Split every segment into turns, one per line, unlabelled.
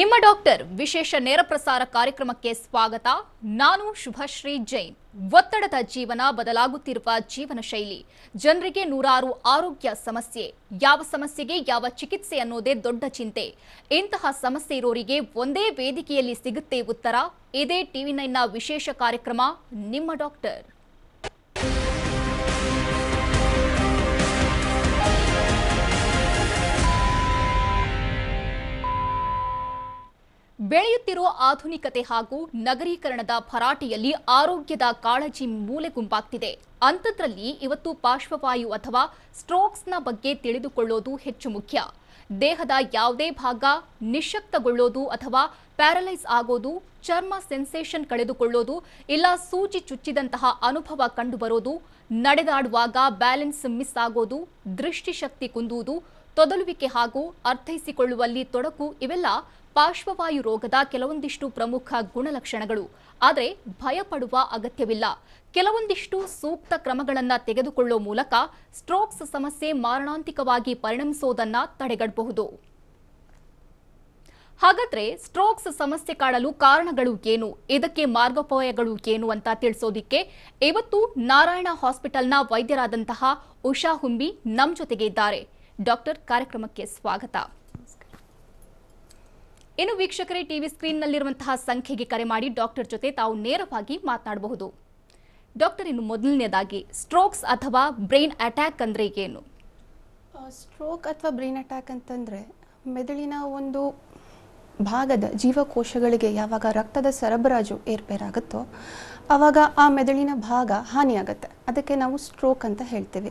ನಿಮ್ಮ ಡಾಕ್ಟರ್ ವಿಶೇಷ ನೇರ ಪ್ರಸಾರ ಕಾರ್ಯಕ್ರಮಕ್ಕೆ ಸ್ವಾಗತ ನಾನು ಶುಭಶ್ರೀ ಜೈನ್ ಒತ್ತಡದ ಜೀವನ ಬದಲಾಗುತ್ತಿರುವ ಜೀವನ ಶೈಲಿ ಜನರಿಗೆ ನೂರಾರು ಆರೋಗ್ಯ ಸಮಸ್ಯೆ ಯಾವ ಸಮಸ್ಯೆಗೆ ಯಾವ ಚಿಕಿತ್ಸೆ ಅನ್ನೋದೇ ದೊಡ್ಡ ಚಿಂತೆ ಇಂತಹ ಸಮಸ್ಯೆ ಇರೋರಿಗೆ ಒಂದೇ ವೇದಿಕೆಯಲ್ಲಿ ಸಿಗುತ್ತೆ ಉತ್ತರ ಇದೇ ಟಿವಿ ನೈನ್ನ ವಿಶೇಷ ಕಾರ್ಯಕ್ರಮ ನಿಮ್ಮ ಡಾಕ್ಟರ್ ಬೆಳೆಯುತ್ತಿರುವ ಆಧುನಿಕತೆ ಹಾಗೂ ನಗರೀಕರಣದ ಭರಾಟೆಯಲ್ಲಿ ಆರೋಗ್ಯದ ಕಾಳಜಿ ಮೂಲೆ ಗುಂಪಾಗ್ತಿದೆ ಅಂಥದ್ರಲ್ಲಿ ಇವತ್ತು ಪಾರ್ಶ್ವವಾಯು ಅಥವಾ ಸ್ಟ್ರೋಕ್ಸ್ನ ಬಗ್ಗೆ ತಿಳಿದುಕೊಳ್ಳೋದು ಹೆಚ್ಚು ಮುಖ್ಯ ದೇಹದ ಯಾವುದೇ ಭಾಗ ನಿಶಕ್ತಗೊಳ್ಳೋದು ಅಥವಾ ಪ್ಯಾರಲೈಸ್ ಆಗೋದು ಚರ್ಮ ಸೆನ್ಸೇಷನ್ ಕಳೆದುಕೊಳ್ಳೋದು ಇಲ್ಲ ಸೂಜಿ ಚುಚ್ಚಿದಂತಹ ಅನುಭವ ಕಂಡುಬರೋದು ನಡೆದಾಡುವಾಗ ಬ್ಯಾಲೆನ್ಸ್ ಮಿಸ್ ಆಗೋದು ದೃಷ್ಟಿಶಕ್ತಿ ಕುಂದುವುದು ತೊದಲುವಿಕೆ ಹಾಗೂ ಅರ್ಥೈಸಿಕೊಳ್ಳುವಲ್ಲಿ ತೊಡಕು ಇವೆಲ್ಲ ಪಾರ್ಶ್ವವಾಯು ರೋಗದ ಕೆಲವೊಂದಿಷ್ಟು ಪ್ರಮುಖ ಗುಣಲಕ್ಷಣಗಳು ಆದರೆ ಭಯಪಡುವ ಅಗತ್ಯವಿಲ್ಲ ಕೆಲವೊಂದಿಷ್ಟು ಸೂಕ್ತ ಕ್ರಮಗಳನ್ನು ತೆಗೆದುಕೊಳ್ಳುವ ಮೂಲಕ ಸ್ಟ್ರೋಕ್ಸ್ ಸಮಸ್ಯೆ ಮಾರಣಾಂತಿಕವಾಗಿ ಪರಿಣಮಿಸುವುದನ್ನು ತಡೆಗಟ್ಟಬಹುದು ಹಾಗಾದ್ರೆ ಸ್ಟ್ರೋಕ್ಸ್ ಸಮಸ್ಯೆ ಕಾಡಲು ಕಾರಣಗಳು ಏನು ಇದಕ್ಕೆ ಮಾರ್ಗೋಪಾಯಗಳು ಏನು ಅಂತ ತಿಳಿಸೋದಿಕ್ಕೆ ಇವತ್ತು ನಾರಾಯಣ ಹಾಸ್ಪಿಟಲ್ನ ವೈದ್ಯರಾದಂತಹ ಉಷಾ ಹುಂಬಿ ನಮ್ಮ ಜೊತೆಗೆ ಇದ್ದಾರೆ ಡಾಕ್ಟರ್ ಕಾರ್ಯಕ್ರಮಕ್ಕೆ ಸ್ವಾಗತ ಇನ್ನು ವೀಕ್ಷಕರೇ ಟಿವಿ ಸ್ಕ್ರೀನ್ನಲ್ಲಿರುವಂತಹ ಸಂಖ್ಯೆಗೆ ಕರೆ ಮಾಡಿ ಡಾಕ್ಟರ್ ಜೊತೆ ತಾವು ನೇರವಾಗಿ ಮಾತನಾಡಬಹುದು ಡಾಕ್ಟರ್ ಇನ್ನು ಮೊದಲನೇದಾಗಿ ಸ್ಟ್ರೋಕ್ಸ್ ಅಥವಾ ಬ್ರೈನ್ ಅಟ್ಯಾಕ್ ಅಂದರೆ ಏನು
ಸ್ಟ್ರೋಕ್ ಅಥವಾ ಬ್ರೈನ್ ಅಟ್ಯಾಕ್ ಅಂತಂದರೆ ಮೆದುಳಿನ ಒಂದು ಭಾಗದ ಜೀವಕೋಶಗಳಿಗೆ ಯಾವಾಗ ರಕ್ತದ ಸರಬರಾಜು ಏರ್ಪೇರಾಗುತ್ತೋ ಆವಾಗ ಆ ಮೆದುಳಿನ ಭಾಗ ಹಾನಿಯಾಗುತ್ತೆ ಅದಕ್ಕೆ ನಾವು ಸ್ಟ್ರೋಕ್ ಅಂತ ಹೇಳ್ತೇವೆ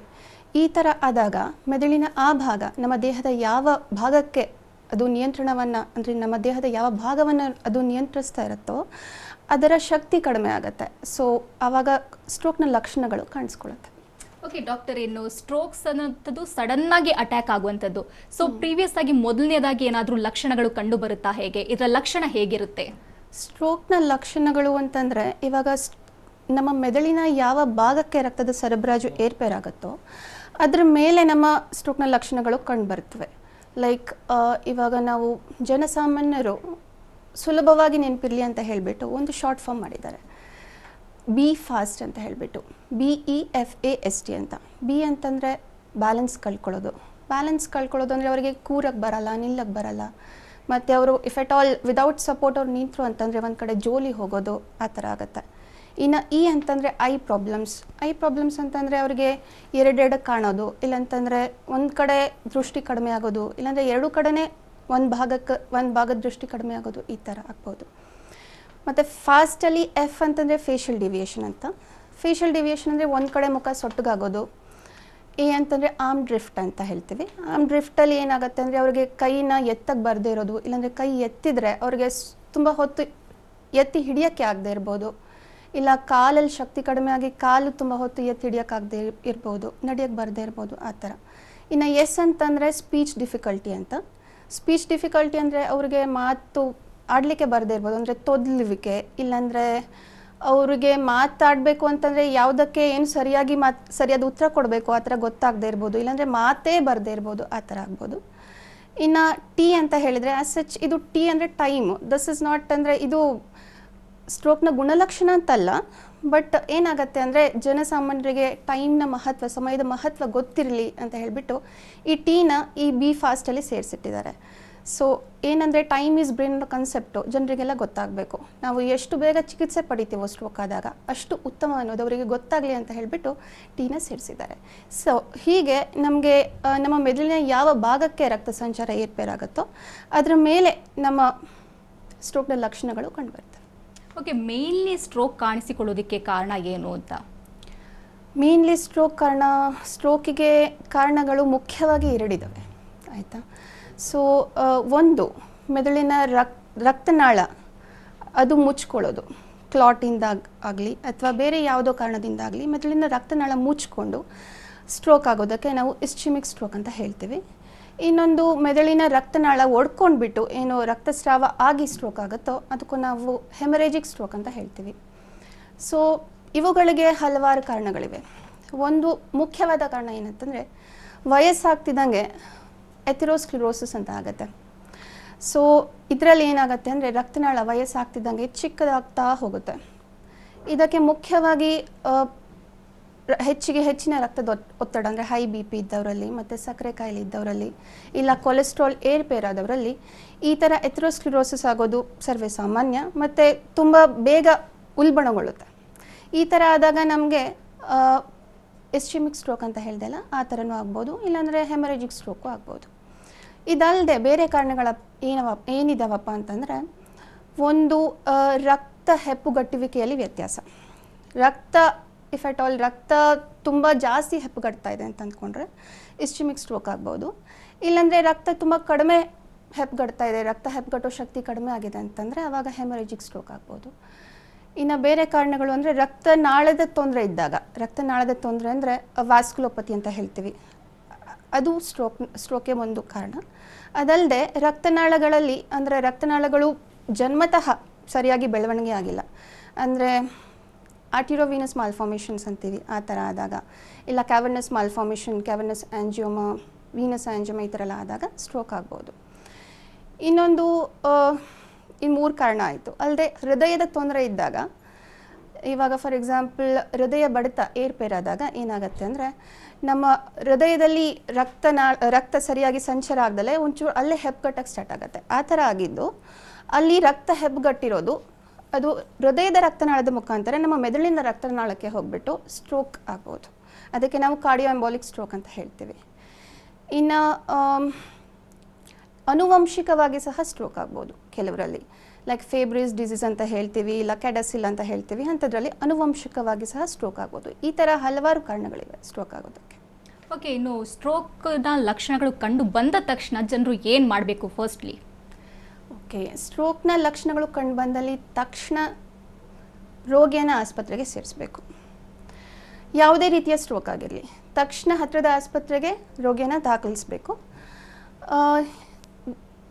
ಈ ಥರ ಆದಾಗ ಮೆದುಳಿನ ಆ ಭಾಗ ನಮ್ಮ ದೇಹದ ಯಾವ ಭಾಗಕ್ಕೆ ಅದು ನಿಯಂತ್ರಣವನ್ನು ಅಂದರೆ ನಮ್ಮ ದೇಹದ ಯಾವ ಭಾಗವನ್ನು ಅದು ನಿಯಂತ್ರಿಸ್ತಾ ಇರುತ್ತೋ ಅದರ ಶಕ್ತಿ ಕಡಿಮೆ ಆಗುತ್ತೆ ಸೊ ಆವಾಗ ಸ್ಟ್ರೋಕ್ನ ಲಕ್ಷಣಗಳು ಕಾಣಿಸ್ಕೊಳ್ಳುತ್ತೆ
ಓಕೆ ಡಾಕ್ಟರ್ ಏನು ಸ್ಟ್ರೋಕ್ಸ್ ಅನ್ನೋಂಥದ್ದು ಸಡನ್ ಆಗಿ ಅಟ್ಯಾಕ್ ಆಗುವಂಥದ್ದು ಸೊ ಪ್ರೀವಿಯಸ್ ಆಗಿ ಮೊದಲನೇದಾಗಿ ಏನಾದರೂ ಲಕ್ಷಣಗಳು ಕಂಡು ಬರುತ್ತಾ ಹೇಗೆ ಇದರ ಲಕ್ಷಣ ಹೇಗಿರುತ್ತೆ
ಸ್ಟ್ರೋಕ್ನ ಲಕ್ಷಣಗಳು ಅಂತಂದರೆ ಇವಾಗ ನಮ್ಮ ಮೆದುಳಿನ ಯಾವ ಭಾಗಕ್ಕೆ ರಕ್ತದ ಸರಬರಾಜು ಏರ್ಪೇರಾಗುತ್ತೋ ಅದರ ಮೇಲೆ ನಮ್ಮ ಸ್ಟ್ರೋಕ್ನ ಲಕ್ಷಣಗಳು ಕಂಡು ಬರುತ್ತವೆ ಲೈಕ್ uh, ಇವಾಗ ನಾವು ಜನಸಾಮಾನ್ಯರು ಸುಲಭವಾಗಿ ನೆನಪಿರಲಿ ಅಂತ ಹೇಳಿಬಿಟ್ಟು ಒಂದು ಶಾರ್ಟ್ ಫಾರ್ಮ್ ಮಾಡಿದ್ದಾರೆ ಬಿ ಫಾಸ್ಟ್ ಅಂತ ಹೇಳಿಬಿಟ್ಟು B E e F A S T ಅಂತ ಬಿ ಅಂತಂದರೆ ಬ್ಯಾಲೆನ್ಸ್ ಕಳ್ಕೊಳ್ಳೋದು ಬ್ಯಾಲೆನ್ಸ್ ಕಳ್ಕೊಳ್ಳೋದು ಅಂದರೆ ಅವರಿಗೆ ಕೂರಕ್ಕೆ ಬರಲ್ಲ ನಿಲ್ಲಕ್ಕೆ ಬರಲ್ಲ ಮತ್ತು ಅವರು if at all without support ಅವ್ರು ನಿಂತರು ಅಂತಂದರೆ ಒಂದು ಕಡೆ ಜೋಲಿ ಹೋಗೋದು ಆ ಥರ ಆಗುತ್ತೆ ಇನ್ನು ಇ ಅಂತಂದರೆ ಐ ಪ್ರಾಬ್ಲಮ್ಸ್ ಐ ಪ್ರಾಬ್ಲಮ್ಸ್ ಅಂತಂದರೆ ಅವರಿಗೆ ಎರಡೆರಡು ಕಾಣೋದು ಇಲ್ಲಂತಂದರೆ ಒಂದು ಕಡೆ ದೃಷ್ಟಿ ಕಡಿಮೆ ಆಗೋದು ಇಲ್ಲಾಂದರೆ ಎರಡು ಕಡೆನೇ ಒಂದು ಭಾಗಕ್ಕೆ ಒಂದು ಭಾಗದ ದೃಷ್ಟಿ ಕಡಿಮೆ ಆಗೋದು ಈ ಥರ ಆಗ್ಬೋದು ಮತ್ತು ಫಾಸ್ಟಲ್ಲಿ ಎಫ್ ಅಂತಂದರೆ ಫೇಶಿಯಲ್ ಡಿವಿಯೇಷನ್ ಅಂತ ಫೇಶಿಯಲ್ ಡಿವಿಯೇಷನ್ ಅಂದರೆ ಒಂದು ಕಡೆ ಮುಖ ಸೊಟ್ಟಗಾಗೋದು ಎ ಅಂತಂದರೆ ಆಮ್ ಡ್ರಿಫ್ಟ್ ಅಂತ ಹೇಳ್ತೀವಿ ಆಮ್ ಡ್ರಿಫ್ಟಲ್ಲಿ ಏನಾಗುತ್ತೆ ಅಂದರೆ ಅವರಿಗೆ ಕೈನ ಎತ್ತಕ್ಕೆ ಬರದೇ ಇರೋದು ಇಲ್ಲಾಂದರೆ ಕೈ ಎತ್ತಿದರೆ ಅವ್ರಿಗೆ ತುಂಬ ಹೊತ್ತು ಎತ್ತಿ ಹಿಡಿಯೋಕ್ಕೆ ಆಗದೆ ಇರ್ಬೋದು ಇಲ್ಲ ಕಾಲಲ್ಲಿ ಶಕ್ತಿ ಕಡಿಮೆ ಆಗಿ ಕಾಲು ತುಂಬ ಹೊತ್ತು ಎತ್ತಿ ಹಿಡಿಯೋಕ್ಕಾಗದೆ ಇರ್ಬೋದು ನಡೆಯಕ್ಕೆ ಬರದೇ ಇರ್ಬೋದು ಆ ಥರ ಇನ್ನು ಎಸ್ ಅಂತಂದರೆ ಸ್ಪೀಚ್ ಡಿಫಿಕಲ್ಟಿ ಅಂತ ಸ್ಪೀಚ್ ಡಿಫಿಕಲ್ಟಿ ಅಂದರೆ ಅವ್ರಿಗೆ ಮಾತು ಆಡಲಿಕ್ಕೆ ಬರದೇ ಇರ್ಬೋದು ಅಂದರೆ ತೊದಲುವಿಕೆ ಇಲ್ಲಾಂದರೆ ಅವ್ರಿಗೆ ಮಾತಾಡಬೇಕು ಅಂತಂದರೆ ಯಾವುದಕ್ಕೆ ಏನು ಸರಿಯಾಗಿ ಮಾತು ಸರಿಯಾದ ಉತ್ತರ ಕೊಡಬೇಕು ಆ ಥರ ಗೊತ್ತಾಗದೇ ಇರ್ಬೋದು ಇಲ್ಲಾಂದರೆ ಮಾತೇ ಬರದೇ ಇರ್ಬೋದು ಆ ಥರ ಆಗ್ಬೋದು ಇನ್ನು ಟಿ ಅಂತ ಹೇಳಿದರೆ ಆಸ್ ಸಚ್ ಇದು ಟಿ ಅಂದರೆ ಟೈಮ್ ದಿಸ್ ಇಸ್ ನಾಟ್ ಅಂದರೆ ಇದು ಸ್ಟ್ರೋಕ್ನ ಗುಣಲಕ್ಷಣ ಅಂತಲ್ಲ ಬಟ್ ಏನಾಗುತ್ತೆ ಅಂದರೆ ಜನಸಾಮಾನ್ಯರಿಗೆ ಟೈಮ್ನ ಮಹತ್ವ ಸಮಯದ ಮಹತ್ವ ಗೊತ್ತಿರಲಿ ಅಂತ ಹೇಳಿಬಿಟ್ಟು ಈ ಟೀನ ಈ ಬಿ ಫಾಸ್ಟಲ್ಲಿ ಸೇರಿಸಿಟ್ಟಿದ್ದಾರೆ ಸೊ ಏನಂದರೆ ಟೈಮ್ ಈಸ್ ಬ್ರೇನ್ ಅನ್ನೋ ಕನ್ಸೆಪ್ಟು ಜನರಿಗೆಲ್ಲ ಗೊತ್ತಾಗಬೇಕು ನಾವು ಎಷ್ಟು ಬೇಗ ಚಿಕಿತ್ಸೆ ಪಡಿತೀವೋ ಸ್ಟ್ರೋಕ್ ಆದಾಗ ಅಷ್ಟು ಉತ್ತಮ ಅನ್ನೋದು ಅವರಿಗೆ ಗೊತ್ತಾಗಲಿ ಅಂತ ಹೇಳಿಬಿಟ್ಟು ಟೀನ ಸೇರಿಸಿದ್ದಾರೆ ಸೊ ಹೀಗೆ ನಮಗೆ ನಮ್ಮ ಮೆದುಳಿನ ಯಾವ ಭಾಗಕ್ಕೆ ರಕ್ತ ಸಂಚಾರ ಏರ್ಪೇರಾಗುತ್ತೋ ಅದರ ಮೇಲೆ ನಮ್ಮ ಸ್ಟ್ರೋಕ್ನ ಲಕ್ಷಣಗಳು ಕಂಡುಬರುತ್ತೆ
ಓಕೆ ಮೇನ್ಲಿ ಸ್ಟ್ರೋಕ್ ಕಾಣಿಸಿಕೊಳ್ಳೋದಕ್ಕೆ ಕಾರಣ ಏನು ಅಂತ
ಮೇನ್ಲಿ ಸ್ಟ್ರೋಕ್ ಕಾರಣ ಸ್ಟ್ರೋಕಿಗೆ ಕಾರಣಗಳು ಮುಖ್ಯವಾಗಿ ಎರಡಿದವೆ ಆಯಿತಾ ಸೊ ಒಂದು ಮೆದುಳಿನ ರಕ್ ರಕ್ತನಾಳ ಅದು ಮುಚ್ಕೊಳ್ಳೋದು ಕ್ಲಾಟಿಂದ ಆಗಲಿ ಅಥವಾ ಬೇರೆ ಯಾವುದೋ ಕಾರಣದಿಂದಾಗಲಿ ಮೆದುಳಿನ ರಕ್ತನಾಳ ಮುಚ್ಕೊಂಡು ಸ್ಟ್ರೋಕ್ ಆಗೋದಕ್ಕೆ ನಾವು ಇಸ್ಚಿಮಿಕ್ ಸ್ಟ್ರೋಕ್ ಅಂತ ಹೇಳ್ತೀವಿ ಇನ್ನೊಂದು ಮೆದುಳಿನ ರಕ್ತನಾಳ ಒಡ್ಕೊಂಡ್ಬಿಟ್ಟು ಏನು ರಕ್ತಸ್ರಾವ ಆಗಿ ಸ್ಟ್ರೋಕ್ ಆಗುತ್ತೋ ಅದಕ್ಕೂ ನಾವು ಹೆಮರೇಜಿಕ್ ಸ್ಟ್ರೋಕ್ ಅಂತ ಹೇಳ್ತೀವಿ ಸೊ ಇವುಗಳಿಗೆ ಹಲವಾರು ಕಾರಣಗಳಿವೆ ಒಂದು ಮುಖ್ಯವಾದ ಕಾರಣ ಏನಂತಂದರೆ ವಯಸ್ಸಾಗ್ತಿದ್ದಂಗೆ ಎಥಿರೋಸ್ಕ್ಲಿರೋಸಿಸ್ ಅಂತ ಆಗುತ್ತೆ ಸೊ ಇದರಲ್ಲಿ ಏನಾಗುತ್ತೆ ಅಂದರೆ ರಕ್ತನಾಳ ವಯಸ್ಸಾಗ್ತಿದ್ದಂಗೆ ಚಿಕ್ಕದಾಗ್ತಾ ಹೋಗುತ್ತೆ ಇದಕ್ಕೆ ಮುಖ್ಯವಾಗಿ ಹೆಚ್ಚಿಗೆ ಹೆಚ್ಚಿನ ರಕ್ತದ ಒತ್ತಡ ಅಂದರೆ ಹೈ ಬಿ ಪಿ ಇದ್ದವರಲ್ಲಿ ಮತ್ತು ಸಕ್ಕರೆ ಕಾಯಿಲೆ ಇದ್ದವರಲ್ಲಿ ಇಲ್ಲ ಕೊಲೆಸ್ಟ್ರಾಲ್ ಏರ್ಪೇರಾದವರಲ್ಲಿ ಈ ಥರ ಎಥ್ರೋಸ್ಕ್ಲಿರೋಸಿಸ್ ಆಗೋದು ಸರ್ವೇ ಸಾಮಾನ್ಯ ಮತ್ತು ತುಂಬ ಬೇಗ ಉಲ್ಬಣಗೊಳ್ಳುತ್ತೆ ಈ ಥರ ಆದಾಗ ನಮಗೆ ಎಸ್ಟಿಮಿಕ್ ಸ್ಟ್ರೋಕ್ ಅಂತ ಹೇಳಿದೆಲ್ಲ ಆ ಥರನೂ ಆಗ್ಬೋದು ಇಲ್ಲಾಂದರೆ ಹೆಮರೇಜಿಕ್ ಸ್ಟ್ರೋಕು ಆಗ್ಬೋದು ಇದಲ್ಲದೆ ಬೇರೆ ಕಾರಣಗಳ ಏನವ ಏನಿದಾವಪ್ಪ ಅಂತಂದರೆ ಒಂದು ರಕ್ತ ಹೆಪ್ಪುಗಟ್ಟುವಿಕೆಯಲ್ಲಿ ವ್ಯತ್ಯಾಸ ರಕ್ತ ಇಫ್ ಅಟ್ ಆಲ್ ರಕ್ತ ತುಂಬ ಜಾಸ್ತಿ ಹೆಪ್ಪುಗಡ್ತಾ ಇದೆ ಅಂತ ಅಂದ್ಕೊಂಡ್ರೆ ಇಸ್ಟಿಮಿಕ್ ಸ್ಟ್ರೋಕ್ ಆಗ್ಬೋದು ಇಲ್ಲಾಂದರೆ ರಕ್ತ ತುಂಬ ಕಡಿಮೆ ಹೆಪ್ಪಗಡ್ತಾ ಇದೆ ರಕ್ತ ಹೆಪ್ಪಗಟ್ಟೋ ಶಕ್ತಿ ಕಡಿಮೆ ಆಗಿದೆ ಅಂತಂದರೆ ಆವಾಗ ಹೆಮರೇಜಿಕ್ ಸ್ಟ್ರೋಕ್ ಆಗ್ಬೋದು ಇನ್ನು ಬೇರೆ ಕಾರಣಗಳು ಅಂದರೆ ರಕ್ತನಾಳದ ತೊಂದರೆ ಇದ್ದಾಗ ರಕ್ತನಾಳದ ತೊಂದರೆ ಅಂದರೆ ವಾಸ್ಕುಲೋಪತಿ ಅಂತ ಹೇಳ್ತೀವಿ ಅದು ಸ್ಟ್ರೋಕ್ ಸ್ಟ್ರೋಕೆ ಒಂದು ಕಾರಣ ಅದಲ್ಲದೆ ರಕ್ತನಾಳಗಳಲ್ಲಿ ಅಂದರೆ ರಕ್ತನಾಳಗಳು ಜನ್ಮತಃ ಸರಿಯಾಗಿ ಬೆಳವಣಿಗೆ ಆಗಿಲ್ಲ ಅಂದರೆ ಆರ್ಟಿರೋವಿನಸ್ ಮಾಲ್ಫಾರ್ಮೇಷನ್ಸ್ ಅಂತೀವಿ ಆ ಥರ ಆದಾಗ ಇಲ್ಲ ಕ್ಯಾವರ್ನಸ್ ಮಾಲ್ಫಾರ್ಮೇಷನ್ ಕ್ಯಾವರ್ನಸ್ ಆ್ಯಂಜಿಯೋಮ ವೀನಸ್ ಆ್ಯಂಜಿಯೋಮ ಈ ಥರ ಎಲ್ಲ ಆದಾಗ ಸ್ಟ್ರೋಕ್ ಆಗ್ಬೋದು ಇನ್ನೊಂದು ಈ ಮೂರು ಕಾರಣ ಆಯಿತು ಅಲ್ಲದೆ ಹೃದಯದ ತೊಂದರೆ ಇದ್ದಾಗ ಇವಾಗ ಫಾರ್ ಎಕ್ಸಾಂಪಲ್ ಹೃದಯ ಬಡಿತ ಏರ್ಪೇರಾದಾಗ ಏನಾಗುತ್ತೆ ಅಂದರೆ ನಮ್ಮ ಹೃದಯದಲ್ಲಿ ರಕ್ತನಾ ರಕ್ತ ಸರಿಯಾಗಿ ಸಂಚಾರ ಆಗ್ದಲೇ ಒಂಚೂರು ಅಲ್ಲೇ ಹೆಪ್ಪುಗಟ್ಟಕ್ಕೆ ಸ್ಟಾರ್ಟ್ ಆಗುತ್ತೆ ಆ ಥರ ಆಗಿದ್ದು ಅಲ್ಲಿ ರಕ್ತ ಹೆಪ್ಪುಗಟ್ಟಿರೋದು ಅದು ಹೃದಯದ ರಕ್ತನಾಳದ ಮುಖಾಂತರ ನಮ್ಮ ಮೆದುಳಿನ ರಕ್ತನಾಳಕ್ಕೆ ಹೋಗ್ಬಿಟ್ಟು ಸ್ಟ್ರೋಕ್ ಆಗ್ಬೋದು ಅದಕ್ಕೆ ನಾವು ಕಾರ್ಡಿಯೋ ಎಂಬಾಲಿಕ್ ಸ್ಟ್ರೋಕ್ ಅಂತ ಹೇಳ್ತೀವಿ ಇನ್ನು ಅನುವಂಶಿಕವಾಗಿ ಸಹ ಸ್ಟ್ರೋಕ್ ಆಗ್ಬೋದು ಕೆಲವರಲ್ಲಿ ಲೈಕ್ ಫೇಬ್ರಿಸ್ ಡಿಸೀಸ್ ಅಂತ ಹೇಳ್ತೀವಿ ಇಲ್ಲ ಕೆಡಸಿಲ್ ಅಂತ ಹೇಳ್ತೀವಿ ಅಂಥದ್ರಲ್ಲಿ ಅನುವಂಶಿಕವಾಗಿ ಸಹ ಸ್ಟ್ರೋಕ್ ಆಗ್ಬೋದು ಈ ಥರ ಹಲವಾರು ಕಾರಣಗಳಿವೆ ಸ್ಟ್ರೋಕ್ ಆಗೋದಕ್ಕೆ
ಓಕೆ ಇನ್ನು ಸ್ಟ್ರೋಕ್ನ ಲಕ್ಷಣಗಳು ಕಂಡು ಬಂದ
ತಕ್ಷಣ ಜನರು ಏನು ಮಾಡಬೇಕು ಫಸ್ಟ್ಲಿ ಓಕೆ ಸ್ಟ್ರೋಕ್ನ ಲಕ್ಷಣಗಳು ಕಂಡು ಬಂದಲ್ಲಿ ತಕ್ಷಣ ರೋಗಿಯನ್ನು ಆಸ್ಪತ್ರೆಗೆ ಸೇರಿಸಬೇಕು ಯಾವುದೇ ರೀತಿಯ ಸ್ಟ್ರೋಕ್ ಆಗಿರಲಿ ತಕ್ಷಣ ಹತ್ತಿರದ ಆಸ್ಪತ್ರೆಗೆ ರೋಗಿಯನ್ನು ದಾಖಲಿಸಬೇಕು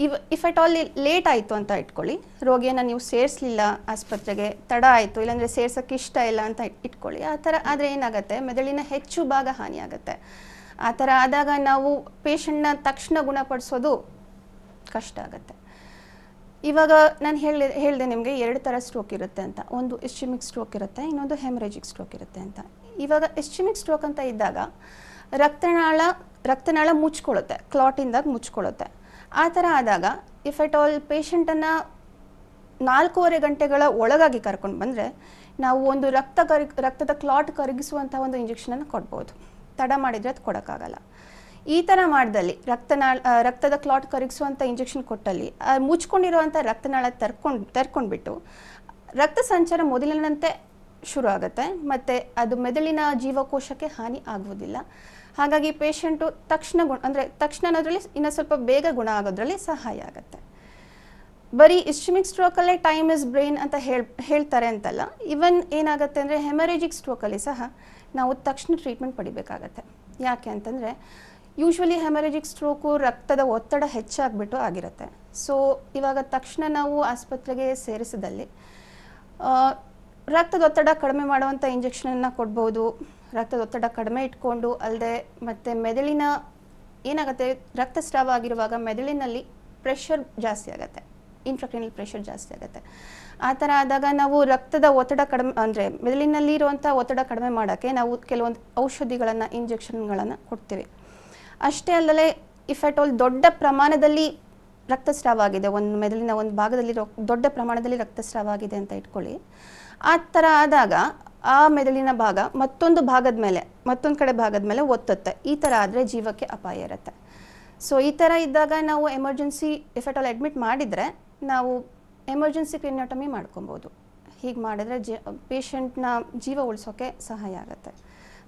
ಇವ್ ಇಫ್ ಅಟ್ ಆಲ್ ಲೇಟ್ ಆಯಿತು ಅಂತ ಇಟ್ಕೊಳ್ಳಿ ರೋಗಿಯನ್ನು ನೀವು ಸೇರಿಸಲಿಲ್ಲ ಆಸ್ಪತ್ರೆಗೆ ತಡ ಆಯಿತು ಇಲ್ಲಾಂದರೆ ಸೇರ್ಸೋಕ್ಕೆ ಇಷ್ಟ ಇಲ್ಲ ಅಂತ ಇಟ್ಕೊಳ್ಳಿ ಆ ಥರ ಆದರೆ ಏನಾಗುತ್ತೆ ಮೆದುಳಿನ ಹೆಚ್ಚು ಭಾಗ ಹಾನಿಯಾಗುತ್ತೆ ಆ ಥರ ಆದಾಗ ನಾವು ಪೇಷಂಟ್ನ ತಕ್ಷಣ ಗುಣಪಡಿಸೋದು ಕಷ್ಟ ಆಗುತ್ತೆ ಇವಾಗ ನಾನು ಹೇಳಿ ಹೇಳಿದೆ ನಿಮಗೆ ಎರಡು ಥರ ಸ್ಟ್ರೋಕ್ ಇರುತ್ತೆ ಅಂತ ಒಂದು ಎಸ್ಟಿಮಿಕ್ ಸ್ಟ್ರೋಕ್ ಇರುತ್ತೆ ಇನ್ನೊಂದು ಹೆಮರೇಜಿಕ್ ಸ್ಟ್ರೋಕ್ ಇರುತ್ತೆ ಅಂತ ಇವಾಗ ಎಸ್ಚಿಮಿಕ್ ಸ್ಟ್ರೋಕ್ ಅಂತ ಇದ್ದಾಗ ರಕ್ತನಾಳ ರಕ್ತನಾಳ ಮುಚ್ಕೊಳ್ಳುತ್ತೆ ಕ್ಲಾಟಿಂದಾಗ ಮುಚ್ಕೊಳ್ಳುತ್ತೆ ಆ ಥರ ಆದಾಗ ಇಫ್ ಎಟ್ ಆಲ್ ಪೇಷಂಟನ್ನು ನಾಲ್ಕೂವರೆ ಗಂಟೆಗಳ ಒಳಗಾಗಿ ಕರ್ಕೊಂಡು ಬಂದರೆ ನಾವು ಒಂದು ರಕ್ತ ಕರಿ ರಕ್ತದ ಕ್ಲಾಟ್ ಕರಗಿಸುವಂಥ ಒಂದು ಇಂಜೆಕ್ಷನನ್ನು ಕೊಡ್ಬೋದು ತಡ ಮಾಡಿದರೆ ಅದು ಕೊಡೋಕ್ಕಾಗಲ್ಲ ಈ ಥರ ಮಾಡ್ದಲ್ಲಿ ರಕ್ತನಾಳ ರಕ್ತದ ಕ್ಲಾಟ್ ಕರಗಿಸುವಂಥ ಇಂಜೆಕ್ಷನ್ ಕೊಟ್ಟಲ್ಲಿ ಮುಚ್ಕೊಂಡಿರುವಂಥ ರಕ್ತನಾಳ ತರ್ಕೊಂಡು ತರ್ಕೊಂಡ್ಬಿಟ್ಟು ರಕ್ತ ಸಂಚಾರ ಮೊದಲಿನಂತೆ ಶುರು ಆಗುತ್ತೆ ಮತ್ತು ಅದು ಮೆದುಳಿನ ಜೀವಕೋಶಕ್ಕೆ ಹಾನಿ ಆಗುವುದಿಲ್ಲ ಹಾಗಾಗಿ ಪೇಷಂಟು ತಕ್ಷಣ ಗುಣ ಅಂದರೆ ತಕ್ಷಣ ಅನ್ನೋದ್ರಲ್ಲಿ ಇನ್ನೂ ಸ್ವಲ್ಪ ಬೇಗ ಗುಣ ಆಗೋದ್ರಲ್ಲಿ ಸಹಾಯ ಆಗುತ್ತೆ ಬರೀ ಇಸ್ಟಿಮಿಕ್ ಸ್ಟ್ರೋಕಲ್ಲೇ ಟೈಮ್ ಇಸ್ ಬ್ರೈನ್ ಅಂತ ಹೇಳಿ ಹೇಳ್ತಾರೆ ಅಂತಲ್ಲ ಇವನ್ ಏನಾಗುತ್ತೆ ಅಂದರೆ ಹೆಮರೇಜಿಕ್ ಸ್ಟ್ರೋಕಲ್ಲಿ ಸಹ ನಾವು ತಕ್ಷಣ ಟ್ರೀಟ್ಮೆಂಟ್ ಪಡಿಬೇಕಾಗತ್ತೆ ಯಾಕೆ ಅಂತಂದರೆ ಯೂಶ್ವಲಿ ಹೆಮರೇಜಿಕ್ ಸ್ಟ್ರೋಕು ರಕ್ತದ ಒತ್ತಡ ಹೆಚ್ಚಾಗಿಬಿಟ್ಟು ಆಗಿರುತ್ತೆ ಸೊ ಇವಾಗ ತಕ್ಷಣ ನಾವು ಆಸ್ಪತ್ರೆಗೆ ಸೇರಿಸಿದಲ್ಲಿ ರಕ್ತದ ಒತ್ತಡ ಕಡಿಮೆ ಮಾಡುವಂಥ ಇಂಜೆಕ್ಷನನ್ನು ಕೊಡ್ಬೋದು ರಕ್ತದ ಒತ್ತಡ ಕಡಿಮೆ ಇಟ್ಕೊಂಡು ಅಲ್ಲದೆ ಮತ್ತು ಮೆದುಳಿನ ಏನಾಗುತ್ತೆ ರಕ್ತಸ್ರಾವ ಆಗಿರುವಾಗ ಮೆದುಳಿನಲ್ಲಿ ಪ್ರೆಷರ್ ಜಾಸ್ತಿ ಆಗುತ್ತೆ ಇನ್ಫ್ರಾಕ್ರಿನಲ್ ಪ್ರೆಷರ್ ಜಾಸ್ತಿ ಆಗುತ್ತೆ ಆ ಥರ ಆದಾಗ ನಾವು ರಕ್ತದ ಒತ್ತಡ ಕಡಿಮೆ ಅಂದರೆ ಮೆದುಳಿನಲ್ಲಿ ಒತ್ತಡ ಕಡಿಮೆ ಮಾಡೋಕ್ಕೆ ನಾವು ಕೆಲವೊಂದು ಔಷಧಿಗಳನ್ನು ಇಂಜೆಕ್ಷನ್ಗಳನ್ನು ಕೊಡ್ತೀವಿ ಅಷ್ಟೇ ಅಲ್ಲದೆ ಇಫ್ ಆಲ್ ದೊಡ್ಡ ಪ್ರಮಾಣದಲ್ಲಿ ರಕ್ತಸ್ರಾವ ಆಗಿದೆ ಒಂದು ಮೆದುಳಿನ ಒಂದು ಭಾಗದಲ್ಲಿ ದೊಡ್ಡ ಪ್ರಮಾಣದಲ್ಲಿ ರಕ್ತಸ್ರಾವ ಆಗಿದೆ ಅಂತ ಇಟ್ಕೊಳ್ಳಿ ಆ ಥರ ಆದಾಗ ಆ ಮೆದುಳಿನ ಭಾಗ ಮತ್ತೊಂದು ಭಾಗದ ಮೇಲೆ ಮತ್ತೊಂದು ಕಡೆ ಭಾಗದ ಮೇಲೆ ಒತ್ತುತ್ತೆ ಈ ಥರ ಆದರೆ ಜೀವಕ್ಕೆ ಅಪಾಯ ಇರುತ್ತೆ ಸೊ ಈ ಥರ ಇದ್ದಾಗ ನಾವು emergency if at all admit ಮಾಡಿದರೆ ನಾವು ಎಮರ್ಜೆನ್ಸಿ ಕ್ಲಿನಿಯೋಟಮಿ ಮಾಡ್ಕೊಬೋದು ಹೀಗೆ ಮಾಡಿದ್ರೆ ಜಿ ಪೇಷಂಟ್ನ ಜೀವ ಉಳಿಸೋಕ್ಕೆ ಸಹಾಯ ಆಗುತ್ತೆ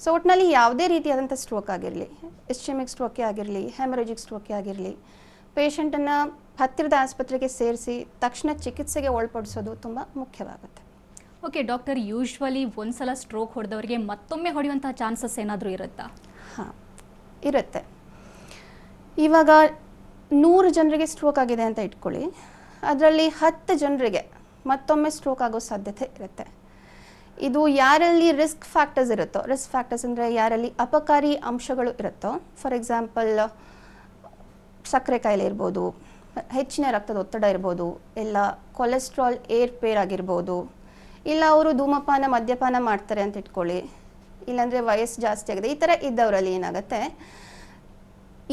ಸೊ ಒಟ್ನಲ್ಲಿ ಯಾವುದೇ ರೀತಿಯಾದಂಥ ಸ್ಟ್ರೋಕ್ ಆಗಿರಲಿ ಎಸ್ಟೆಮಿಕ್ ಸ್ಟ್ರೋಕೆ ಆಗಿರಲಿ ಹೆಮರಜಿಕ್ ಸ್ಟ್ರೋಕೆ ಆಗಿರಲಿ ಪೇಷಂಟನ್ನು ಹತ್ತಿರದ ಆಸ್ಪತ್ರೆಗೆ ಸೇರಿಸಿ ತಕ್ಷಣ ಚಿಕಿತ್ಸೆಗೆ ಒಳಪಡಿಸೋದು ತುಂಬ ಮುಖ್ಯವಾಗುತ್ತೆ
ಓಕೆ ಡಾಕ್ಟರ್ ಯೂಶ್ವಲಿ ಸಲ ಸ್ಟ್ರೋಕ್ ಹೊಡೆದವರಿಗೆ ಮತ್ತೊಮ್ಮೆ ಹೊಡೆಯುವಂಥ
ಚಾನ್ಸಸ್ ಏನಾದರೂ ಇರುತ್ತಾ ಹಾಂ ಇರುತ್ತೆ ಇವಾಗ ನೂರು ಜನರಿಗೆ ಸ್ಟ್ರೋಕ್ ಆಗಿದೆ ಅಂತ ಇಟ್ಕೊಳ್ಳಿ ಅದರಲ್ಲಿ ಹತ್ತು ಜನರಿಗೆ ಮತ್ತೊಮ್ಮೆ ಸ್ಟ್ರೋಕ್ ಆಗೋ ಸಾಧ್ಯತೆ ಇರುತ್ತೆ ಇದು ಯಾರಲ್ಲಿ ರಿಸ್ಕ್ ಫ್ಯಾಕ್ಟರ್ಸ್ ಇರುತ್ತೋ ರಿಸ್ಕ್ ಫ್ಯಾಕ್ಟರ್ಸ್ ಅಂದರೆ ಯಾರಲ್ಲಿ ಅಪಕಾರಿ ಅಂಶಗಳು ಇರುತ್ತೋ ಫಾರ್ ಎಕ್ಸಾಂಪಲ್ ಸಕ್ಕರೆ ಕಾಯಿಲೆ ಇರ್ಬೋದು ಹೆಚ್ಚಿನ ರಕ್ತದ ಒತ್ತಡ ಇರ್ಬೋದು ಇಲ್ಲ ಕೊಲೆಸ್ಟ್ರಾಲ್ ಏರ್ಪೇರ್ ಆಗಿರ್ಬೋದು ಇಲ್ಲ ಅವರು ಧೂಮಪಾನ ಮದ್ಯಪಾನ ಮಾಡ್ತಾರೆ ಅಂತ ಇಟ್ಕೊಳ್ಳಿ ಇಲ್ಲಾಂದರೆ ವಯಸ್ಸು ಜಾಸ್ತಿ ಆಗಿದೆ ಈ ಥರ ಇದ್ದವರಲ್ಲಿ ಏನಾಗುತ್ತೆ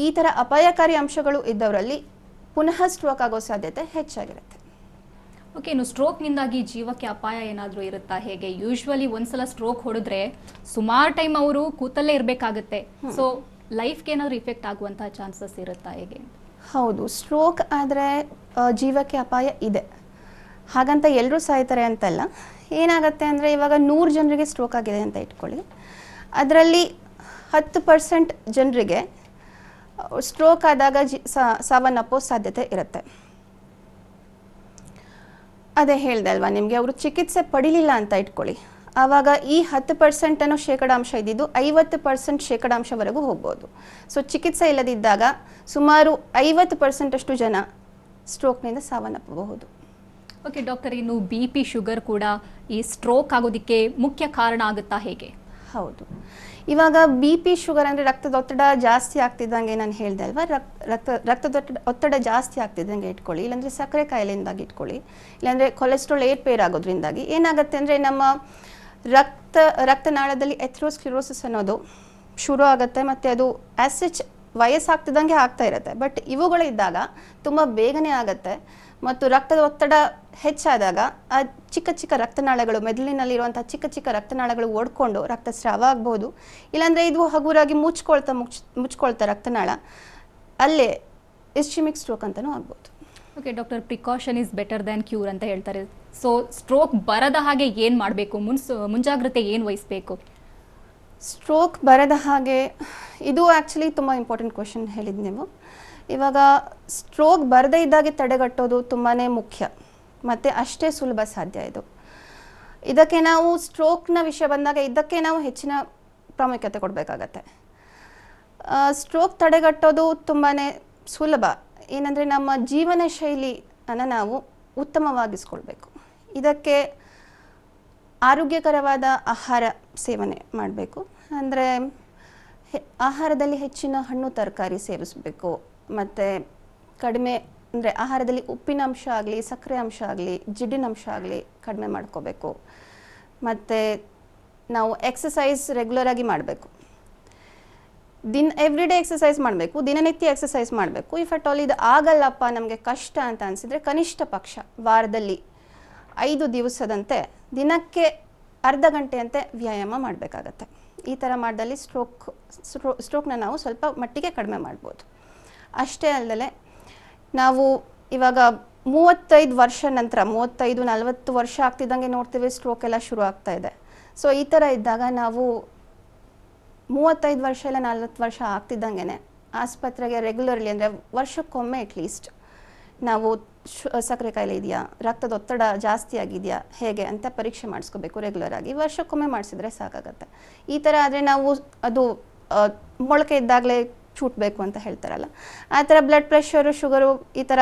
ಈ ಥರ ಅಪಾಯಕಾರಿ ಅಂಶಗಳು ಇದ್ದವರಲ್ಲಿ ಪುನಃ ಸ್ಟ್ರೋಕ್ ಆಗೋ ಸಾಧ್ಯತೆ ಹೆಚ್ಚಾಗಿರುತ್ತೆ ಓಕೆ ಇನ್ನು
ಸ್ಟ್ರೋಕ್ನಿಂದಾಗಿ ಜೀವಕ್ಕೆ ಅಪಾಯ ಏನಾದರೂ ಇರುತ್ತಾ ಹೇಗೆ ಯೂಶ್ವಲಿ ಒಂದ್ಸಲ ಸ್ಟ್ರೋಕ್ ಹೊಡೆದ್ರೆ ಸುಮಾರು ಟೈಮ್ ಅವರು ಕೂತಲ್ಲೇ ಇರಬೇಕಾಗುತ್ತೆ ಸೊ ಲೈಫ್ಗೆ ಏನಾದರೂ ಇಫೆಕ್ಟ್ ಆಗುವಂತಹ ಚಾನ್ಸಸ್ ಇರುತ್ತಾ ಹೇಗೆ
ಹೌದು ಸ್ಟ್ರೋಕ್ ಆದರೆ ಜೀವಕ್ಕೆ ಅಪಾಯ ಇದೆ ಹಾಗಂತ ಎಲ್ಲರೂ ಸಾಯ್ತಾರೆ ಅಂತಲ್ಲ ಏನಾಗುತ್ತೆ ಅಂದರೆ ಇವಾಗ ನೂರು ಜನರಿಗೆ ಸ್ಟ್ರೋಕ್ ಆಗಿದೆ ಅಂತ ಇಟ್ಕೊಳ್ಳಿ ಅದರಲ್ಲಿ ಹತ್ತು ಪರ್ಸೆಂಟ್ ಜನರಿಗೆ ಸ್ಟ್ರೋಕ್ ಆದಾಗ ಜಿ ಸಾವನ್ನಪ್ಪೋ ಸಾಧ್ಯತೆ ಇರುತ್ತೆ ಅದೇ ಹೇಳಿದೆ ಅಲ್ವಾ ನಿಮಗೆ ಅವರು ಚಿಕಿತ್ಸೆ ಪಡಿಲಿಲ್ಲ ಅಂತ ಇಟ್ಕೊಳ್ಳಿ ಆವಾಗ ಈ ಹತ್ತು ಪರ್ಸೆಂಟ್ ಅನ್ನೋ ಶೇಕಡಾಂಶ ಇದ್ದಿದ್ದು ಐವತ್ತು ಪರ್ಸೆಂಟ್ ಶೇಕಡಾಂಶವರೆಗೂ ಹೋಗ್ಬೋದು ಸೊ ಚಿಕಿತ್ಸೆ ಇಲ್ಲದಿದ್ದಾಗ ಸುಮಾರು ಐವತ್ತು ಪರ್ಸೆಂಟ್ ಅಷ್ಟು ಜನ ಸ್ಟ್ರೋಕ್ನಿಂದ ಸಾವನ್ನಪ್ಪಬಹುದು ಓಕೆ ಡಾಕ್ಟರ್
ಇನ್ನು ಬಿ ಪಿ ಶುಗರ್ ಕೂಡ ಈ ಸ್ಟ್ರೋಕ್ ಆಗೋದಕ್ಕೆ ಮುಖ್ಯ ಕಾರಣ ಆಗುತ್ತಾ ಹೇಗೆ ಹೌದು
ಇವಾಗ ಬಿ ಪಿ ಶುಗರ್ ಅಂದ್ರೆ ರಕ್ತದ ಒತ್ತಡ ಜಾಸ್ತಿ ಆಗ್ತಿದ್ದಂಗೆ ನಾನು ಹೇಳಿದೆ ಅಲ್ವಾ ರಕ್ತ ರಕ್ತದ ಒತ್ತಡ ಜಾಸ್ತಿ ಆಗ್ತಿದ್ದಂಗೆ ಇಟ್ಕೊಳ್ಳಿ ಇಲ್ಲಾಂದ್ರೆ ಸಕ್ಕರೆ ಕಾಯಿಲೆಯಿಂದಾಗಿ ಇಟ್ಕೊಳ್ಳಿ ಇಲ್ಲಾಂದ್ರೆ ಕೊಲೆಸ್ಟ್ರಾಲ್ ಏರ್ಪೇರ್ ಆಗೋದ್ರಿಂದಾಗಿ ಏನಾಗುತ್ತೆ ಅಂದ್ರೆ ನಮ್ಮ ರಕ್ತ ರಕ್ತನಾಳದಲ್ಲಿ ಎಥ್ರೋಸ್ಕ್ಲಿರೋಸಿಸ್ ಅನ್ನೋದು ಶುರು ಆಗುತ್ತೆ ಮತ್ತೆ ಅದು ಆ್ಯಸ್ ಸಚ್ ವಯಸ್ಸಾಗ್ತಿದ್ದಂಗೆ ಆಗ್ತಾ ಇರುತ್ತೆ ಬಟ್ ಇವುಗಳಿದ್ದಾಗ ತುಂಬ ಬೇಗನೆ ಆಗುತ್ತೆ ಮತ್ತು ರಕ್ತದ ಒತ್ತಡ ಹೆಚ್ಚಾದಾಗ ಆ ಚಿಕ್ಕ ಚಿಕ್ಕ ರಕ್ತನಾಳಗಳು ಮೆದುಳಿನಲ್ಲಿರುವಂಥ ಚಿಕ್ಕ ಚಿಕ್ಕ ರಕ್ತನಾಳಗಳು ಓಡ್ಕೊಂಡು ರಕ್ತಸ್ರಾವ ಆಗ್ಬಹುದು ಇಲ್ಲಾಂದರೆ ಇದು ಹಗುರಾಗಿ ಮುಚ್ಕೊಳ್ತಾ ಮುಚ್ ಮುಚ್ಕೊಳ್ತಾ ರಕ್ತನಾಳ ಅಲ್ಲೇ ಎಸ್ಟಿಮಿಕ್ ಸ್ಟ್ರೋಕ್ ಅಂತಲೂ ಆಗ್ಬೋದು okay doctor precaution is better than cure ಅಂತ ಹೇಳ್ತಾರೆ
ಸೊ ಸ್ಟ್ರೋಕ್ ಬರದ ಹಾಗೆ ಏನು ಮಾಡಬೇಕು ಮುಂಜಾಗ್ರತೆ ಏನು ವಹಿಸಬೇಕು
ಸ್ಟ್ರೋಕ್ ಬರದ ಹಾಗೆ ಇದು ಆ್ಯಕ್ಚುಲಿ ತುಂಬ ಇಂಪಾರ್ಟೆಂಟ್ ಕ್ವೆಶನ್ ಹೇಳಿದ್ ನೀವು ಇವಾಗ ಸ್ಟ್ರೋಕ್ ಬರದೇ ಇದ್ದಾಗೆ ತಡೆಗಟ್ಟೋದು ತುಂಬಾ ಮುಖ್ಯ ಮತ್ತು ಅಷ್ಟೇ ಸುಲಭ ಸಾಧ್ಯ ಇದು ಇದಕ್ಕೆ ನಾವು ಸ್ಟ್ರೋಕ್ನ ವಿಷಯ ಬಂದಾಗ ಇದಕ್ಕೆ ನಾವು ಹೆಚ್ಚಿನ ಪ್ರಾಮುಖ್ಯತೆ ಕೊಡಬೇಕಾಗತ್ತೆ ಸ್ಟ್ರೋಕ್ ತಡೆಗಟ್ಟೋದು ತುಂಬಾ ಸುಲಭ ಏನಂದರೆ ನಮ್ಮ ಜೀವನ ಶೈಲಿಯನ್ನು ನಾವು ಉತ್ತಮವಾಗಿಸ್ಕೊಳ್ಬೇಕು ಇದಕ್ಕೆ ಆರೋಗ್ಯಕರವಾದ ಆಹಾರ ಸೇವನೆ ಮಾಡಬೇಕು ಅಂದರೆ ಆಹಾರದಲ್ಲಿ ಹೆಚ್ಚಿನ ಹಣ್ಣು ತರಕಾರಿ ಸೇವಿಸಬೇಕು ಮತ್ತು ಕಡಿಮೆ ಅಂದರೆ ಆಹಾರದಲ್ಲಿ ಉಪ್ಪಿನ ಅಂಶ ಆಗಲಿ ಸಕ್ಕರೆ ಅಂಶ ಆಗಲಿ ಜಿಡ್ಡಿನ ಅಂಶ ಆಗಲಿ ಕಡಿಮೆ ಮಾಡ್ಕೋಬೇಕು ಮತ್ತು ನಾವು ಎಕ್ಸಸೈಸ್ ರೆಗ್ಯುಲರಾಗಿ ಮಾಡಬೇಕು ದಿನ ಎವ್ರಿ ಡೇ ಎಕ್ಸಸೈಸ್ ಮಾಡಬೇಕು ದಿನನಿತ್ಯ ಎಕ್ಸಸೈಸ್ ಮಾಡಬೇಕು ಇಫ್ ಅಟ್ ಆಲ್ ಇದು ಆಗಲ್ಲಪ್ಪ ನಮಗೆ ಕಷ್ಟ ಅಂತ ಅನಿಸಿದರೆ ಕನಿಷ್ಠ ಪಕ್ಷ ವಾರದಲ್ಲಿ ಐದು ದಿವಸದಂತೆ ದಿನಕ್ಕೆ ಅರ್ಧ ಗಂಟೆಯಂತೆ ವ್ಯಾಯಾಮ ಮಾಡಬೇಕಾಗತ್ತೆ ಈ ಥರ ಮಾಡಿದಲ್ಲಿ ಸ್ಟ್ರೋಕ್ ಸ್ಟ್ರೋಕ್ನ ನಾವು ಸ್ವಲ್ಪ ಮಟ್ಟಿಗೆ ಕಡಿಮೆ ಮಾಡ್ಬೋದು ಅಷ್ಟೇ ಅಲ್ಲದೆ ನಾವು ಇವಾಗ ಮೂವತ್ತೈದು ವರ್ಷ ನಂತರ ಮೂವತ್ತೈದು ನಲವತ್ತು ವರ್ಷ ಆಗ್ತಿದ್ದಂಗೆ ನೋಡ್ತೀವಿ ಸ್ಟ್ರೋಕ್ ಎಲ್ಲ ಶುರು ಆಗ್ತಾ ಇದೆ ಸೊ ಈ ಥರ ಇದ್ದಾಗ ನಾವು ಮೂವತ್ತೈದು ವರ್ಷ ಇಲ್ಲ ನಲ್ವತ್ತು ವರ್ಷ ಆಗ್ತಿದ್ದಂಗೆ ಆಸ್ಪತ್ರೆಗೆ ರೆಗ್ಯುಲರ್ಲಿ ಅಂದರೆ ವರ್ಷಕ್ಕೊಮ್ಮೆ ಅಟ್ಲೀಸ್ಟ್ ನಾವು ಸಕ್ಕರೆ ಕಾಯಿಲೆ ಇದೆಯಾ ರಕ್ತದ ಒತ್ತಡ ಜಾಸ್ತಿ ಆಗಿದೆಯಾ ಹೇಗೆ ಅಂತ ಪರೀಕ್ಷೆ ಮಾಡಿಸ್ಕೋಬೇಕು ರೆಗ್ಯುಲರ್ ಆಗಿ ವರ್ಷಕ್ಕೊಮ್ಮೆ ಮಾಡಿಸಿದ್ರೆ ಸಾಕಾಗತ್ತೆ ಈ ಥರ ಆದರೆ ನಾವು ಅದು ಮೊಳಕೆ ಇದ್ದಾಗಲೇ ಚೂಟ್ಬೇಕು ಅಂತ ಹೇಳ್ತಾರಲ್ಲ ಆ ಥರ ಬ್ಲಡ್ ಪ್ರೆಷರು ಶುಗರು ಈ ಥರ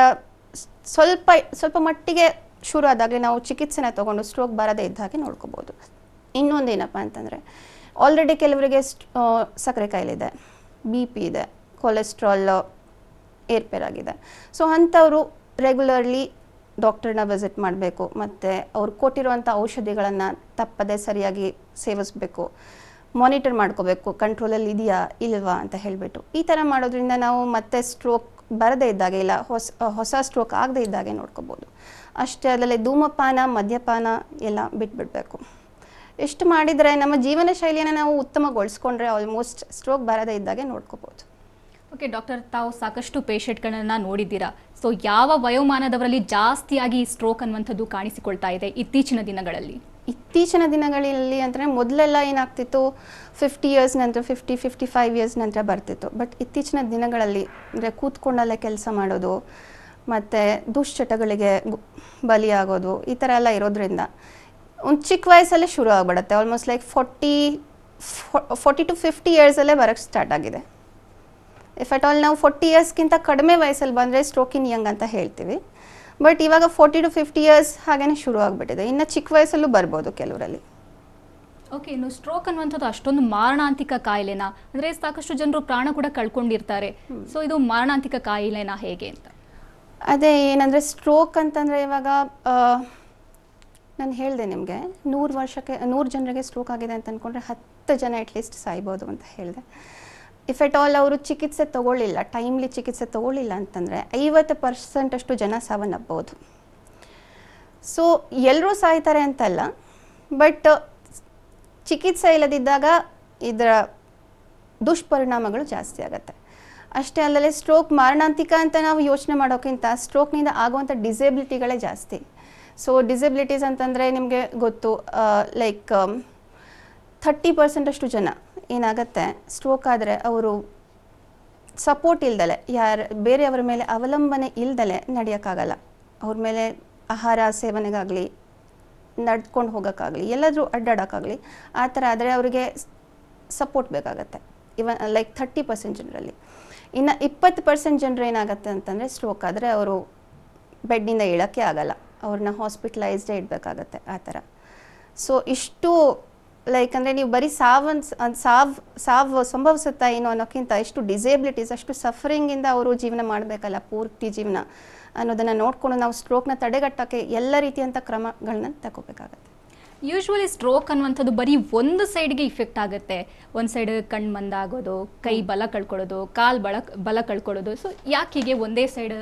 ಸ್ವಲ್ಪ ಸ್ವಲ್ಪ ಮಟ್ಟಿಗೆ ಶುರು ಆದಾಗಲೇ ನಾವು ಚಿಕಿತ್ಸೆನ ತೊಗೊಂಡು ಸ್ಟ್ರೋಕ್ ಬರದೇ ಇದ್ದಾಗೆ ನೋಡ್ಕೋಬೋದು ಇನ್ನೊಂದೇನಪ್ಪ ಅಂತಂದರೆ ಆಲ್ರೆಡಿ ಕೆಲವರಿಗೆ ಸಕ್ಕರೆ ಕಾಯಿಲಿದೆ ಬಿ ಪಿ ಇದೆ ಕೊಲೆಸ್ಟ್ರಾಲ್ ಏರ್ಪೇರಾಗಿದೆ ಸೊ ಅಂಥವರು ರೆಗ್ಯುಲರ್ಲಿ ಡಾಕ್ಟರ್ನ ವಿಸಿಟ್ ಮಾಡಬೇಕು ಮತ್ತು ಅವ್ರು ಕೊಟ್ಟಿರುವಂಥ ಔಷಧಿಗಳನ್ನು ತಪ್ಪದೇ ಸರಿಯಾಗಿ ಸೇವಿಸಬೇಕು ಮಾನಿಟರ್ ಮಾಡ್ಕೋಬೇಕು ಕಂಟ್ರೋಲಲ್ಲಿ ಇದೆಯಾ ಇಲ್ವಾ ಅಂತ ಹೇಳಿಬಿಟ್ಟು ಈ ಥರ ಮಾಡೋದ್ರಿಂದ ನಾವು ಮತ್ತೆ ಸ್ಟ್ರೋಕ್ ಬರದೇ ಇದ್ದಾಗ ಇಲ್ಲ ಹೊಸ ಹೊಸ ಸ್ಟ್ರೋಕ್ ಆಗದೇ ಇದ್ದಾಗೆ ನೋಡ್ಕೋಬೋದು ಅಷ್ಟೇ ಅದರಲ್ಲಿ ಧೂಮಪಾನ ಮದ್ಯಪಾನ ಎಲ್ಲ ಬಿಟ್ಬಿಡಬೇಕು ಎಷ್ಟು ಮಾಡಿದರೆ ನಮ್ಮ ಜೀವನ ಶೈಲಿಯನ್ನು ನಾವು ಉತ್ತಮಗೊಳಿಸ್ಕೊಂಡ್ರೆ ಆಲ್ಮೋಸ್ಟ್ ಸ್ಟ್ರೋಕ್ ಬರದೇ ಇದ್ದಾಗೆ ನೋಡ್ಕೋಬೋದು
ಓಕೆ ಡಾಕ್ಟರ್ ತಾವು ಸಾಕಷ್ಟು ಪೇಷೆಂಟ್ಗಳನ್ನು ನೋಡಿದ್ದೀರಾ ಸೊ ಯಾವ ವಯೋಮಾನದವರಲ್ಲಿ ಜಾಸ್ತಿಯಾಗಿ ಸ್ಟ್ರೋಕ್ ಅನ್ನುವಂಥದ್ದು ಕಾಣಿಸಿಕೊಳ್ತಾ ಇದೆ ಇತ್ತೀಚಿನ ದಿನಗಳಲ್ಲಿ
ಇತ್ತೀಚಿನ ದಿನಗಳಲ್ಲಿ ಅಂದರೆ ಮೊದಲೆಲ್ಲ ಏನಾಗ್ತಿತ್ತು ಫಿಫ್ಟಿ ಇಯರ್ಸ್ ನಂತರ ಫಿಫ್ಟಿ ಫಿಫ್ಟಿ ಫೈವ್ ಇಯರ್ಸ್ ನಂತರ ಬರ್ತಿತ್ತು ಬಟ್ ಇತ್ತೀಚಿನ ದಿನಗಳಲ್ಲಿ ಅಂದರೆ ಕೂತ್ಕೊಂಡಲ್ಲೇ ಕೆಲಸ ಮಾಡೋದು ಮತ್ತು ದುಶ್ಚಟಗಳಿಗೆ ಬಲಿಯಾಗೋದು ಈ ಥರ ಎಲ್ಲ ಇರೋದ್ರಿಂದ ಒಂದು ಚಿಕ್ಕ ವಯಸ್ಸಲ್ಲೇ ಶುರು ಆಗ್ಬಿಡುತ್ತೆ almost like forty forty to fifty ಇಯರ್ಸಲ್ಲೇ ಬರೋಕ್ಕೆ ಸ್ಟಾರ್ಟ್ ಆಗಿದೆ ಇಫ್ ಅಟ್ ಆಲ್ ನಾವು ಫೋರ್ಟಿ ಇಯರ್ಸ್ಗಿಂತ ಕಡಿಮೆ ವಯಸ್ಸಲ್ಲಿ ಬಂದರೆ ಸ್ಟ್ರೋಕಿನ್ ಯಂಗ್ ಅಂತ ಹೇಳ್ತೀವಿ ಬಟ್ ಇವಾಗ ಫೋರ್ಟಿ ಟು ಫಿಫ್ಟಿ ಇಯರ್ಸ್ ಹಾಗೇನೆ ಶುರು ಆಗಿಬಿಟ್ಟಿದೆ ಇನ್ನು ಚಿಕ್ಕ ವಯಸ್ಸಲ್ಲೂ ಬರ್ಬೋದು ಕೆಲವರಲ್ಲಿ
ಓಕೆ ಇನ್ನು ಸ್ಟ್ರೋಕ್ ಅನ್ನುವಂಥದ್ದು ಅಷ್ಟೊಂದು ಮಾರಣಾಂತಿಕ ಕಾಯಿಲೆನಾ ಅಂದರೆ ಸಾಕಷ್ಟು ಜನರು ಪ್ರಾಣ ಕೂಡ ಕಳ್ಕೊಂಡಿರ್ತಾರೆ ಸೊ ಇದು ಮಾರಣಾಂತಿಕ ಕಾಯಿಲೆನಾ ಹೇಗೆ ಅಂತ
ಅದೇ ಏನಂದರೆ ಸ್ಟ್ರೋಕ್ ಅಂತಂದರೆ ಇವಾಗ ನಾನು ಹೇಳಿದೆ ನಿಮಗೆ ನೂರು ವರ್ಷಕ್ಕೆ ನೂರು ಜನರಿಗೆ ಸ್ಟ್ರೋಕ್ ಆಗಿದೆ ಅಂತ ಅಂದ್ಕೊಂಡ್ರೆ ಹತ್ತು ಜನ ಅಟ್ಲೀಸ್ಟ್ ಸಾಯ್ಬೋದು ಅಂತ ಹೇಳಿದೆ ಇಫ್ ಎಟ್ ಆಲ್ ಅವರು ಚಿಕಿತ್ಸೆ ತಗೊಳ್ಳಿಲ್ಲ ಟೈಮ್ಲಿ ಚಿಕಿತ್ಸೆ ತಗೊಳ್ಳಿಲ್ಲ ಅಂತಂದರೆ ಐವತ್ತು ಪರ್ಸೆಂಟಷ್ಟು ಜನ ಸಾವನ್ನಬ್ಬೋದು ಸೊ ಎಲ್ಲರೂ ಸಾಯ್ತಾರೆ ಅಂತಲ್ಲ ಬಟ್ ಚಿಕಿತ್ಸೆ ಇಲ್ಲದಿದ್ದಾಗ ಇದರ ದುಷ್ಪರಿಣಾಮಗಳು ಜಾಸ್ತಿ ಆಗುತ್ತೆ ಅಷ್ಟೇ ಅಲ್ಲದೆ ಸ್ಟ್ರೋಕ್ ಮಾರಣಾಂತಿಕ ಅಂತ ನಾವು ಯೋಚನೆ ಮಾಡೋಕ್ಕಿಂತ ಸ್ಟ್ರೋಕ್ನಿಂದ ಆಗುವಂಥ ಡಿಸೇಬಿಲಿಟಿಗಳೇ ಜಾಸ್ತಿ ಸೊ ಡಿಸೇಬಿಲಿಟೀಸ್ ಅಂತಂದರೆ ನಿಮಗೆ ಗೊತ್ತು ಲೈಕ್ ಥರ್ಟಿ ಪರ್ಸೆಂಟಷ್ಟು ಜನ ಏನಾಗುತ್ತೆ ಸ್ಟ್ರೋಕ್ ಆದರೆ ಅವರು ಸಪೋರ್ಟ್ ಇಲ್ದಲೆ ಯಾರು ಬೇರೆಯವರ ಮೇಲೆ ಅವಲಂಬನೆ ಇಲ್ದಲೆ ನಡೆಯೋಕ್ಕಾಗಲ್ಲ ಅವ್ರ ಮೇಲೆ ಆಹಾರ ಸೇವನೆಗಾಗಲಿ ನಡ್ಕೊಂಡು ಹೋಗೋಕ್ಕಾಗಲಿ ಎಲ್ಲಾದರೂ ಅಡ್ಡಾಡೋಕ್ಕಾಗಲಿ ಆ ಥರ ಆದರೆ ಅವರಿಗೆ ಸಪೋರ್ಟ್ ಬೇಕಾಗತ್ತೆ ಇವನ್ ಲೈಕ್ ಥರ್ಟಿ ಪರ್ಸೆಂಟ್ ಜನರಲ್ಲಿ ಇನ್ನು ಇಪ್ಪತ್ತು ಪರ್ಸೆಂಟ್ ಜನರು ಏನಾಗುತ್ತೆ ಅಂತಂದರೆ ಸ್ಟ್ರೋಕ್ ಆದರೆ ಅವರು ಬೆಡ್ನಿಂದ ಇಳೋಕ್ಕೆ ಆಗಲ್ಲ ಅವ್ರನ್ನ ಹಾಸ್ಪಿಟ್ಲೈಸ್ಡೇ ಇಡಬೇಕಾಗತ್ತೆ ಆ ಥರ ಸೊ ಇಷ್ಟು ಲೈಕ್ ಅಂದರೆ ನೀವು ಬರೀ ಸಾವನ್ ಸಾವು ಸಾವು ಸಂಭವಿಸುತ್ತಾ ಏನು ಅನ್ನೋಕ್ಕಿಂತ ಎಷ್ಟು ಡಿಸೇಬಿಲಿಟೀಸ್ ಅಷ್ಟು ಸಫರಿಂಗಿಂದ ಅವರು ಜೀವನ ಮಾಡಬೇಕಲ್ಲ ಪೂರ್ತಿ ಜೀವನ ಅನ್ನೋದನ್ನು ನೋಡಿಕೊಂಡು ನಾವು ಸ್ಟ್ರೋಕ್ನ ತಡೆಗಟ್ಟೋಕ್ಕೆ ಎಲ್ಲ ರೀತಿಯಂಥ ಕ್ರಮಗಳನ್ನ ತಗೋಬೇಕಾಗತ್ತೆ
ಯೂಶ್ವಲಿ ಸ್ಟ್ರೋಕ್ ಅನ್ನುವಂಥದ್ದು ಬರೀ ಒಂದು ಸೈಡ್ಗೆ ಇಫೆಕ್ಟ್ ಆಗುತ್ತೆ ಒಂದು ಸೈಡ್ ಕಣ್ಣು ಮಂದಾಗೋದು ಕೈ ಬಲ ಕಳ್ಕೊಳ್ಳೋದು ಕಾಲು ಬಳ ಬಲ ಕಳ್ಕೊಳ್ಳೋದು ಸೊ ಯಾಕೆ ಹೀಗೆ
ಒಂದೇ ಸೈಡ್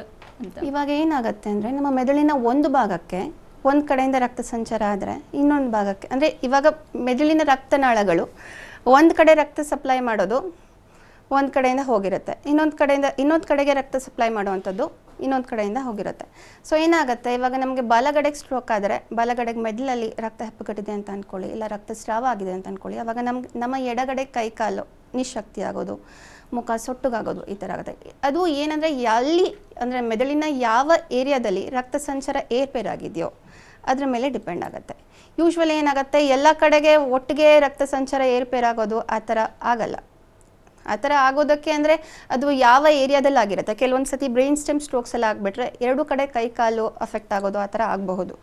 ಅಂತ ಇವಾಗ ಏನಾಗುತ್ತೆ ಅಂದರೆ ನಮ್ಮ ಮೆದುಳಿನ ಒಂದು ಭಾಗಕ್ಕೆ ಒಂದು ಕಡೆಯಿಂದ ರಕ್ತ ಸಂಚಾರ ಆದರೆ ಇನ್ನೊಂದು ಭಾಗಕ್ಕೆ ಅಂದರೆ ಇವಾಗ ಮೆದುಳಿನ ರಕ್ತನಾಳಗಳು ಒಂದು ಕಡೆ ರಕ್ತ ಸಪ್ಲೈ ಮಾಡೋದು ಒಂದು ಕಡೆಯಿಂದ ಹೋಗಿರುತ್ತೆ ಇನ್ನೊಂದು ಕಡೆಯಿಂದ ಇನ್ನೊಂದು ಕಡೆಗೆ ರಕ್ತ ಸಪ್ಲೈ ಮಾಡುವಂಥದ್ದು ಇನ್ನೊಂದು ಕಡೆಯಿಂದ ಹೋಗಿರುತ್ತೆ ಸೊ ಏನಾಗುತ್ತೆ ಇವಾಗ ನಮಗೆ ಬಲಗಡೆಗೆ ಸ್ಟ್ರೋಕ್ ಆದರೆ ಬಲಗಡೆಗೆ ಮೆದುಳಲ್ಲಿ ರಕ್ತ ಹೆಪ್ಪುಗಟ್ಟಿದೆ ಅಂತ ಅಂದ್ಕೊಳ್ಳಿ ಇಲ್ಲ ರಕ್ತಸ್ರಾವ ಆಗಿದೆ ಅಂತ ಅಂದ್ಕೊಳ್ಳಿ ಅವಾಗ ನಮ್ಗೆ ನಮ್ಮ ಎಡಗಡೆ ಕೈ ಕಾಲು ನಿಶಕ್ತಿ ಆಗೋದು ಮುಖ ಸೊಟ್ಟುಗಾಗೋದು ಈ ಥರ ಆಗುತ್ತೆ ಅದು ಏನಂದರೆ ಎಲ್ಲಿ ಅಂದರೆ ಮೆದುಳಿನ ಯಾವ ಏರಿಯಾದಲ್ಲಿ ರಕ್ತ ಸಂಚಾರ ಏರ್ಪೇರಾಗಿದೆಯೋ ಅದರ ಮೇಲೆ ಡಿಪೆಂಡ್ ಆಗುತ್ತೆ ಯೂಶ್ವಲಿ ಏನಾಗುತ್ತೆ ಎಲ್ಲ ಕಡೆಗೆ ಒಟ್ಟಿಗೆ ರಕ್ತ ಸಂಚಾರ ಏರ್ಪೇರಾಗೋದು ಆ ಥರ ಆಗಲ್ಲ ಆ ಥರ ಆಗೋದಕ್ಕೆ ಅಂದರೆ ಅದು ಯಾವ ಏರಿಯಾದಲ್ಲಿ ಆಗಿರುತ್ತೆ ಕೆಲವೊಂದು ಸತಿ ಬ್ರೈನ್ ಸ್ಟೆಮ್ ಸ್ಟ್ರೋಕ್ಸ್ ಎಲ್ಲ ಆಗಿಬಿಟ್ರೆ ಎರಡು ಕಡೆ ಕೈ ಕಾಲು ಅಫೆಕ್ಟ್ ಆಗೋದು ಆ ಥರ ಆಗಬಹುದು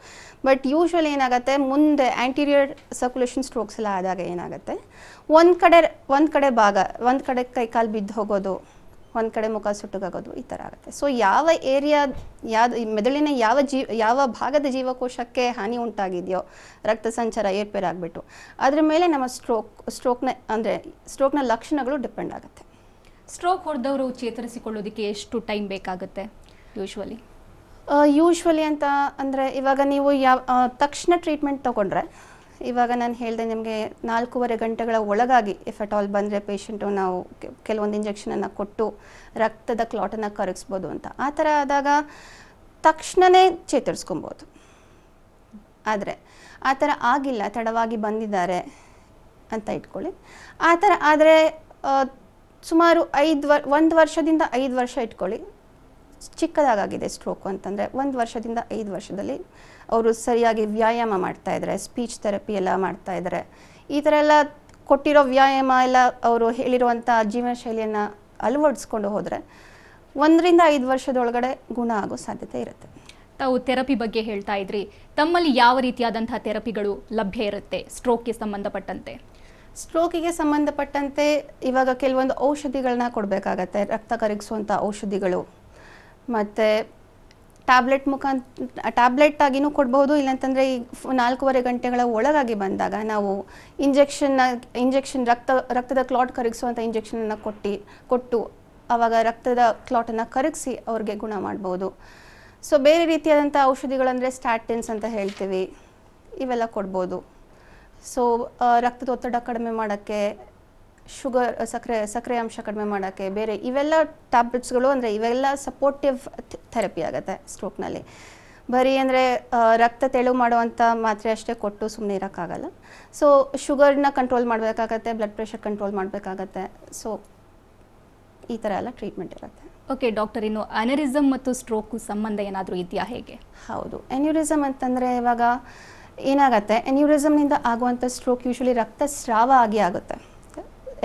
ಬಟ್ ಯೂಶ್ವಲಿ ಏನಾಗುತ್ತೆ ಮುಂದೆ ಆ್ಯಂಟೀರಿಯರ್ ಸರ್ಕ್ಯುಲೇಷನ್ ಸ್ಟ್ರೋಕ್ಸ್ ಎಲ್ಲ ಆದಾಗ ಏನಾಗುತ್ತೆ ಒಂದು ಕಡೆ ಒಂದು ಕಡೆ ಭಾಗ ಒಂದು ಕಡೆ ಕೈ ಕಾಲು ಬಿದ್ದು ಹೋಗೋದು ಒಂದು ಕಡೆ ಮುಖ ಸುಟ್ಟುಗಾಗೋದು ಈ ಥರ ಆಗುತ್ತೆ ಸೊ ಯಾವ ಏರಿಯಾ ಯಾವ ಮೆದುಳಿನ ಯಾವ ಜೀವ ಯಾವ ಭಾಗದ ಜೀವಕೋಶಕ್ಕೆ ಹಾನಿ ಉಂಟಾಗಿದೆಯೋ ರಕ್ತ ಸಂಚಾರ ಏರ್ಪೇರಾಗ್ಬಿಟ್ಟು ಅದ್ರ ಮೇಲೆ ನಮ್ಮ ಸ್ಟ್ರೋಕ್ ಸ್ಟ್ರೋಕ್ನ ಅಂದರೆ ಸ್ಟ್ರೋಕ್ನ ಲಕ್ಷಣಗಳು ಡಿಪೆಂಡ್ ಆಗುತ್ತೆ ಸ್ಟ್ರೋಕ್
ಹೊಡೆದವರು ಚೇತರಿಸಿಕೊಳ್ಳೋದಕ್ಕೆ ಎಷ್ಟು ಟೈಮ್
ಬೇಕಾಗುತ್ತೆ ಯೂಶ್ವಲಿ ಯೂಶ್ವಲಿ ಅಂತ ಅಂದರೆ ಇವಾಗ ನೀವು ಯಾವ ತಕ್ಷಣ ಟ್ರೀಟ್ಮೆಂಟ್ ತಗೊಂಡ್ರೆ ಇವಾಗ ನಾನು ಹೇಳಿದೆ ನಿಮಗೆ ನಾಲ್ಕೂವರೆ ಗಂಟೆಗಳ ಒಳಗಾಗಿ ಇಫ್ ಅಟ್ ಆಲ್ ಬಂದರೆ ಪೇಷಂಟು ನಾವು ಕೆಲವೊಂದು ಇಂಜೆಕ್ಷನನ್ನು ಕೊಟ್ಟು ರಕ್ತದ ಕ್ಲಾಟನ್ನು ಕರಗಿಸ್ಬೋದು ಅಂತ ಆ ಥರ ಆದಾಗ ತಕ್ಷಣವೇ ಚೇತರಿಸ್ಕೊಬೋದು ಆದರೆ ಆ ಥರ ಆಗಿಲ್ಲ ತಡವಾಗಿ ಬಂದಿದ್ದಾರೆ ಅಂತ ಇಟ್ಕೊಳ್ಳಿ ಆ ಥರ ಆದರೆ ಸುಮಾರು ಐದು ವರ್ ಒಂದು ವರ್ಷದಿಂದ ಐದು ವರ್ಷ ಇಟ್ಕೊಳ್ಳಿ ಚಿಕ್ಕದಾಗಿದೆ ಸ್ಟ್ರೋಕ್ ಅಂತಂದರೆ ಒಂದು ವರ್ಷದಿಂದ ಐದು ವರ್ಷದಲ್ಲಿ ಅವರು ಸರಿಯಾಗಿ ವ್ಯಾಯಾಮ ಮಾಡ್ತಾ ಇದ್ದಾರೆ ಸ್ಪೀಚ್ ಥೆರಪಿ ಎಲ್ಲ ಮಾಡ್ತಾ ಇದ್ದಾರೆ ಈ ಥರ ಎಲ್ಲ ಕೊಟ್ಟಿರೋ ವ್ಯಾಯಾಮ ಎಲ್ಲ ಅವರು ಹೇಳಿರುವಂಥ ಜೀವನ ಶೈಲಿಯನ್ನು ಅಳವಡಿಸ್ಕೊಂಡು ಹೋದರೆ ಒಂದರಿಂದ ಐದು ವರ್ಷದೊಳಗಡೆ ಗುಣ ಆಗೋ ಸಾಧ್ಯತೆ ಇರುತ್ತೆ
ತಾವು ಥೆರಪಿ ಬಗ್ಗೆ ಹೇಳ್ತಾ ಇದ್ರಿ ತಮ್ಮಲ್ಲಿ ಯಾವ
ರೀತಿಯಾದಂಥ ಥೆರಪಿಗಳು ಲಭ್ಯ ಇರುತ್ತೆ ಸ್ಟ್ರೋಕ್ಗೆ ಸಂಬಂಧಪಟ್ಟಂತೆ ಸ್ಟ್ರೋಕಿಗೆ ಸಂಬಂಧಪಟ್ಟಂತೆ ಇವಾಗ ಕೆಲವೊಂದು ಔಷಧಿಗಳನ್ನ ಕೊಡಬೇಕಾಗತ್ತೆ ರಕ್ತ ಕರಗಿಸುವಂಥ ಔಷಧಿಗಳು ಮತ್ತು ಟ್ಯಾಬ್ಲೆಟ್ ಮುಖಾಂತ ಟ್ಯಾಬ್ಲೆಟ್ ಆಗಿನೂ ಕೊಡ್ಬೋದು ಇಲ್ಲಂತಂದರೆ ಈ ನಾಲ್ಕೂವರೆ ಗಂಟೆಗಳ ಒಳಗಾಗಿ ಬಂದಾಗ ನಾವು ಇಂಜೆಕ್ಷನ್ ಇಂಜೆಕ್ಷನ್ ರಕ್ತ ರಕ್ತದ ಕ್ಲಾಟ್ ಕರಗಿಸುವಂಥ ಇಂಜೆಕ್ಷನನ್ನು ಕೊಟ್ಟು ಕೊಟ್ಟು ಆವಾಗ ರಕ್ತದ ಕ್ಲಾಟನ್ನು ಕರಗಿಸಿ ಅವ್ರಿಗೆ ಗುಣ ಮಾಡ್ಬೋದು ಸೊ ಬೇರೆ ರೀತಿಯಾದಂಥ ಔಷಧಿಗಳಂದರೆ ಸ್ಟ್ಯಾಟಿನ್ಸ್ ಅಂತ ಹೇಳ್ತೀವಿ ಇವೆಲ್ಲ ಕೊಡ್ಬೋದು ಸೊ ರಕ್ತದ ಒತ್ತಡ ಕಡಿಮೆ ಮಾಡೋಕ್ಕೆ ಶುಗರ್ ಸಕ್ಕರೆ ಸಕ್ಕರೆ ಅಂಶ ಕಡಿಮೆ ಮಾಡೋಕ್ಕೆ ಬೇರೆ ಇವೆಲ್ಲ ಟ್ಯಾಬ್ಲೆಟ್ಸ್ಗಳು ಅಂದರೆ ಇವೆಲ್ಲ ಸಪೋರ್ಟಿವ್ ಥೆರಪಿ ಆಗುತ್ತೆ ಸ್ಟ್ರೋಕ್ನಲ್ಲಿ ಬರೀ ಅಂದರೆ ರಕ್ತ ತೆಳು ಮಾಡುವಂಥ ಮಾತ್ರೆ ಅಷ್ಟೇ ಕೊಟ್ಟು ಸುಮ್ಮನೆ ಇರೋಕ್ಕಾಗಲ್ಲ ಸೊ ಶುಗರ್ನ ಕಂಟ್ರೋಲ್ ಮಾಡಬೇಕಾಗತ್ತೆ ಬ್ಲಡ್ ಪ್ರೆಷರ್ ಕಂಟ್ರೋಲ್ ಮಾಡಬೇಕಾಗತ್ತೆ ಸೊ ಈ ಥರ ಎಲ್ಲ ಟ್ರೀಟ್ಮೆಂಟ್ ಇರುತ್ತೆ ಓಕೆ ಡಾಕ್ಟರ್ ಇನ್ನು ಅನರಿಸಮ್ ಮತ್ತು ಸ್ಟ್ರೋಕು ಸಂಬಂಧ ಏನಾದರೂ ಇದೆಯಾ ಹೇಗೆ ಹೌದು ಎನ್ಯೂರಿಸಮ್ ಅಂತಂದರೆ ಇವಾಗ ಏನಾಗುತ್ತೆ ಎನ್ಯೂರಿಸಮ್ನಿಂದ ಆಗುವಂಥ ಸ್ಟ್ರೋಕ್ ಯೂಶ್ವಲಿ ರಕ್ತಸ್ರಾವ ಆಗಿ ಆಗುತ್ತೆ